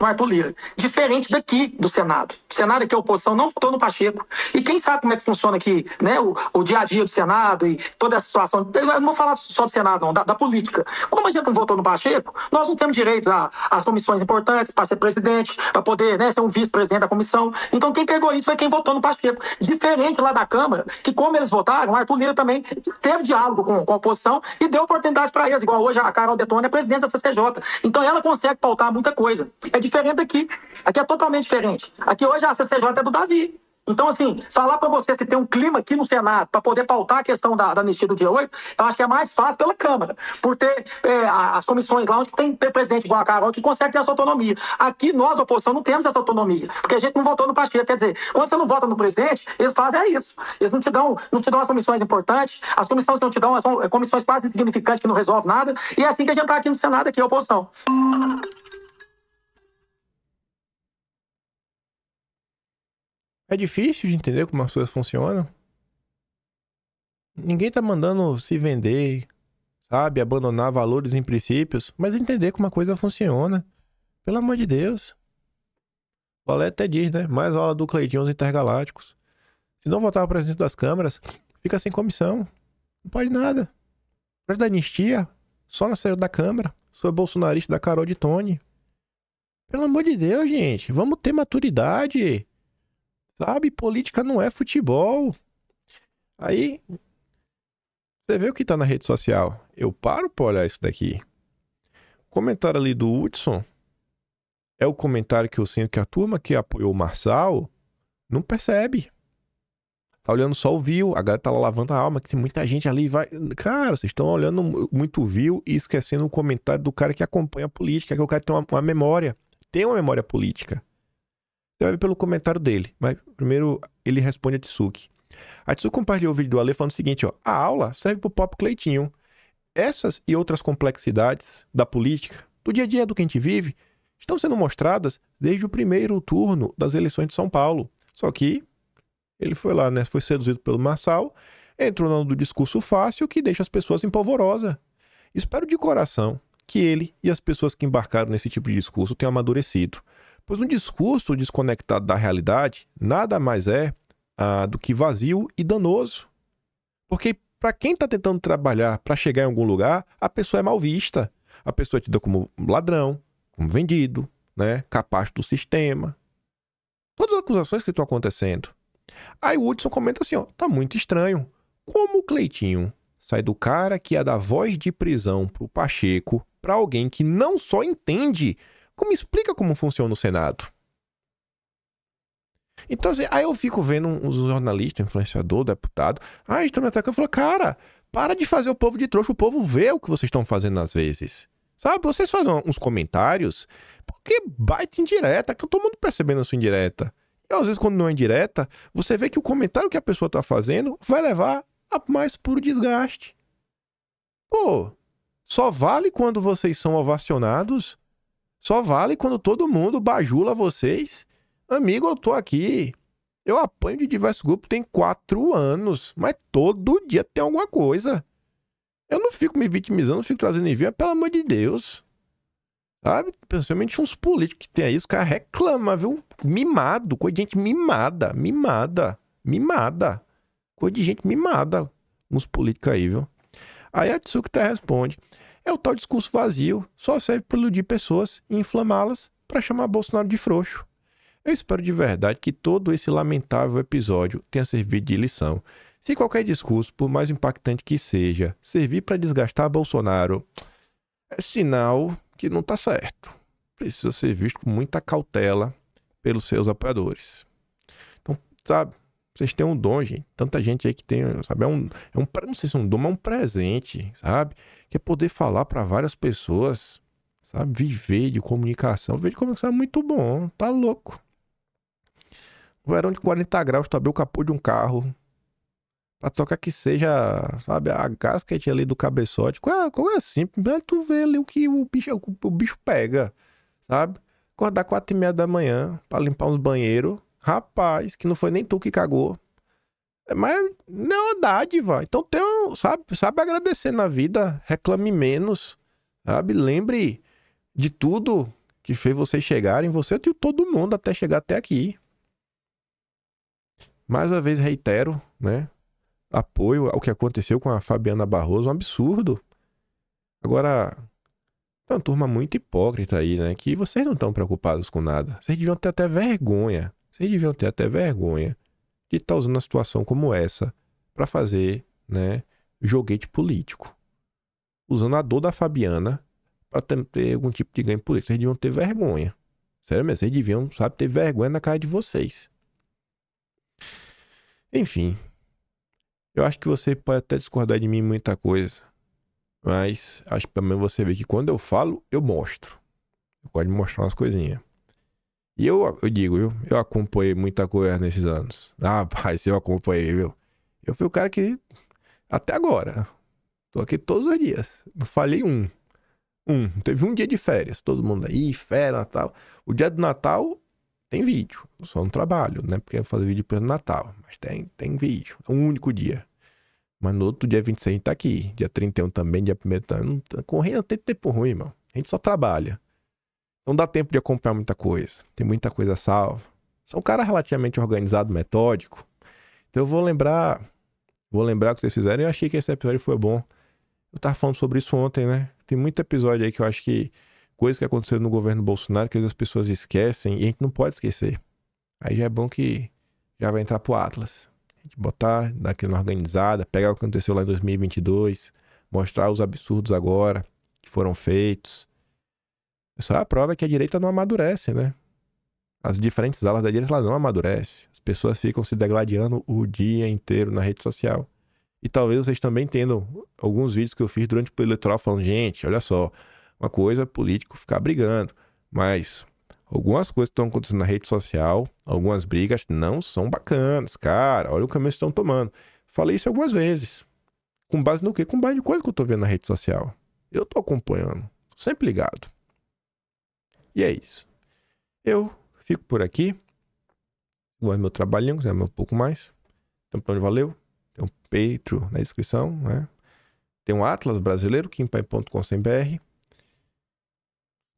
Arthur Lira. Diferente daqui do Senado. O Senado aqui, é a oposição não votou no Pacheco. E quem sabe como é que funciona aqui né, o, o dia a dia do Senado e toda essa situação. Eu não vou falar só do Senado, não, da, da política. Como a gente não votou no Pacheco, nós não temos direito às comissões importantes para ser presidente, para poder né, ser um vice-presidente da comissão. Então quem pegou isso foi quem votou no Pacheco. Diferente lá da Câmara, que como eles votaram, o Arthur Lira também teve diálogo com, com a oposição e deu oportunidade para eles. Igual hoje a Carol Detone é presidente da CCJ. Então ela consegue pautar muita coisa. É diferente daqui. Aqui é totalmente diferente. Aqui hoje a CCJ é do Davi. Então, assim, falar para vocês que tem um clima aqui no Senado para poder pautar a questão da, da anistia do dia 8, eu acho que é mais fácil pela Câmara, por ter é, as comissões lá onde tem presidente igual a Carol que consegue ter essa autonomia. Aqui nós, oposição, não temos essa autonomia, porque a gente não votou no Pacheco. Quer dizer, quando você não vota no presidente, eles fazem é isso. Eles não te dão, não te dão as comissões importantes, as comissões que não te dão são é, comissões quase insignificantes que não resolvem nada, e é assim que a gente está aqui no Senado, aqui, a oposição. É difícil de entender como as coisas funcionam. Ninguém tá mandando se vender, sabe? Abandonar valores em princípios, mas entender como a coisa funciona. Pelo amor de Deus. O Valé até diz, né? Mais aula do Cleitinho aos Intergalácticos. Se não votar o presidente das câmaras, fica sem comissão. Não pode nada. O projeto da anistia, só na série da Câmara. Sou bolsonarista da Carol de Tony. Pelo amor de Deus, gente. Vamos ter maturidade. Sabe, política não é futebol. Aí você vê o que tá na rede social. Eu paro pra olhar isso daqui. O comentário ali do Hudson é o comentário que eu sinto que a turma que apoiou o Marçal não percebe. Tá olhando só o view, a galera tá lavando a alma, que tem muita gente ali vai. Cara, vocês estão olhando muito view e esquecendo o comentário do cara que acompanha a política, que é o cara que tem uma, uma memória. Tem uma memória política. Você vai ver pelo comentário dele. Mas primeiro ele responde a Tsuki. A Tsuki compartilhou o vídeo do Ale falando o seguinte: ó, a aula serve pro Pop Cleitinho. Essas e outras complexidades da política, do dia a dia do que a gente vive, estão sendo mostradas desde o primeiro turno das eleições de São Paulo. Só que ele foi lá, né? Foi seduzido pelo Marçal, entrou no discurso fácil que deixa as pessoas em polvorosa. Espero de coração que ele e as pessoas que embarcaram nesse tipo de discurso tenham amadurecido. Pois um discurso desconectado da realidade nada mais é ah, do que vazio e danoso. Porque para quem está tentando trabalhar para chegar em algum lugar, a pessoa é mal vista. A pessoa é tida como ladrão, como vendido, né? capaz do sistema. Todas as acusações que estão acontecendo. Aí o Hudson comenta assim: ó, tá muito estranho. Como o Cleitinho sai do cara que é da voz de prisão pro Pacheco para alguém que não só entende como explica como funciona o Senado? Então, assim, aí eu fico vendo um jornalistas influenciador, deputado, ah, estão me atacando. Eu falo, cara, para de fazer o povo de trouxa, o povo vê o que vocês estão fazendo às vezes. Sabe, vocês fazem uns comentários, porque baita indireta, que todo mundo percebendo a sua indireta. E às vezes, quando não é indireta, você vê que o comentário que a pessoa tá fazendo vai levar a mais puro desgaste. Pô, só vale quando vocês são ovacionados só vale quando todo mundo bajula vocês. Amigo, eu tô aqui. Eu apanho de diversos grupos tem quatro anos, mas todo dia tem alguma coisa. Eu não fico me vitimizando, não fico trazendo envio, pelo amor de Deus. Sabe? Principalmente uns políticos que tem aí, os caras reclamam, viu? Mimado, coisa de gente mimada, mimada, mimada. Coisa de gente mimada, uns políticos aí, viu? Aí a Tsuki responde. É o tal discurso vazio, só serve para iludir pessoas e inflamá-las para chamar Bolsonaro de frouxo. Eu espero de verdade que todo esse lamentável episódio tenha servido de lição. Se qualquer discurso, por mais impactante que seja, servir para desgastar Bolsonaro, é sinal que não está certo. Precisa ser visto com muita cautela pelos seus apoiadores. Então, sabe, vocês têm um dom, gente. Tanta gente aí que tem, sabe, é um, é um não sei se é um dom, é um presente, sabe? que é poder falar para várias pessoas, sabe? Viver de comunicação. Viver de comunicação é muito bom, tá louco. No verão de 40 graus, tu abriu o capô de um carro, pra tocar que seja, sabe, a gasquete ali do cabeçote, é, Qual é simples, mas tu vê ali o que o bicho, o bicho pega, sabe? Acordar quatro e meia da manhã pra limpar uns banheiros, rapaz, que não foi nem tu que cagou, mas não é uma dádiva. Então tem um, sabe, sabe agradecer na vida, reclame menos, sabe? Lembre de tudo que fez vocês chegarem, você e todo mundo até chegar até aqui. Mais uma vez reitero, né? Apoio ao que aconteceu com a Fabiana Barroso, um absurdo. Agora, é uma turma muito hipócrita aí, né? Que vocês não estão preocupados com nada. Vocês deviam ter até vergonha. Vocês deviam ter até vergonha de estar tá usando uma situação como essa para fazer né, joguete político. Usando a dor da Fabiana para ter algum tipo de ganho político. Vocês deviam ter vergonha. Sério mesmo, vocês deviam, sabe, ter vergonha na cara de vocês. Enfim, eu acho que você pode até discordar de mim muita coisa, mas acho que pelo menos você vê que quando eu falo, eu mostro. Eu gosto de mostrar umas coisinhas. E eu, eu digo, viu? Eu acompanhei muita coisa nesses anos. Ah, rapaz, eu acompanhei, viu? Eu fui o cara que, até agora, tô aqui todos os dias. Não falei um. Um. Teve um dia de férias. Todo mundo aí, férias, Natal. O dia do Natal tem vídeo. só no trabalho, né? Porque eu fazer vídeo pelo Natal. Mas tem, tem vídeo. É um único dia. Mas no outro dia 26 a gente tá aqui. Dia 31 também, dia 1 também. Tá correndo não tem tempo ruim, irmão. A gente só trabalha. Não dá tempo de acompanhar muita coisa. Tem muita coisa salva. Sou um cara relativamente organizado, metódico. Então eu vou lembrar. Vou lembrar o que vocês fizeram. Eu achei que esse episódio foi bom. Eu tava falando sobre isso ontem, né? Tem muito episódio aí que eu acho que. Coisas que aconteceram no governo Bolsonaro que as pessoas esquecem e a gente não pode esquecer. Aí já é bom que já vai entrar pro Atlas. A gente botar naquela organizada, pegar o que aconteceu lá em 2022, mostrar os absurdos agora que foram feitos, isso é a prova é que a direita não amadurece, né? As diferentes alas da direita não amadurecem. As pessoas ficam se degladiando o dia inteiro na rede social. E talvez vocês também tenham alguns vídeos que eu fiz durante o eleitoral falando, gente, olha só, uma coisa é político ficar brigando, mas algumas coisas que estão acontecendo na rede social, algumas brigas não são bacanas, cara, olha o caminho que estão tomando. Falei isso algumas vezes. Com base no quê? Com base de coisa que eu tô vendo na rede social. Eu tô acompanhando, sempre ligado. E é isso. Eu fico por aqui. Vou meu trabalhinho, quiser né, um pouco mais. Então, plano valeu. Tem um Patreon na descrição, né? Tem um Atlas brasileiro, kimpai.com.br.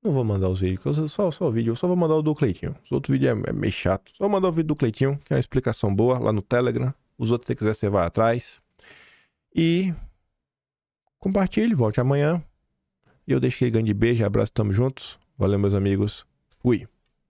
Não vou mandar os vídeos, só, só o vídeo, eu só vou mandar o do Cleitinho. Os outros vídeos é, é meio chato. Só vou mandar o vídeo do Cleitinho, que é uma explicação boa lá no Telegram. Os outros, se quiser, você vai atrás. E compartilhe, volte amanhã. E eu deixo aquele grande beijo, abraço, tamo juntos. Valeu, meus amigos. Fui.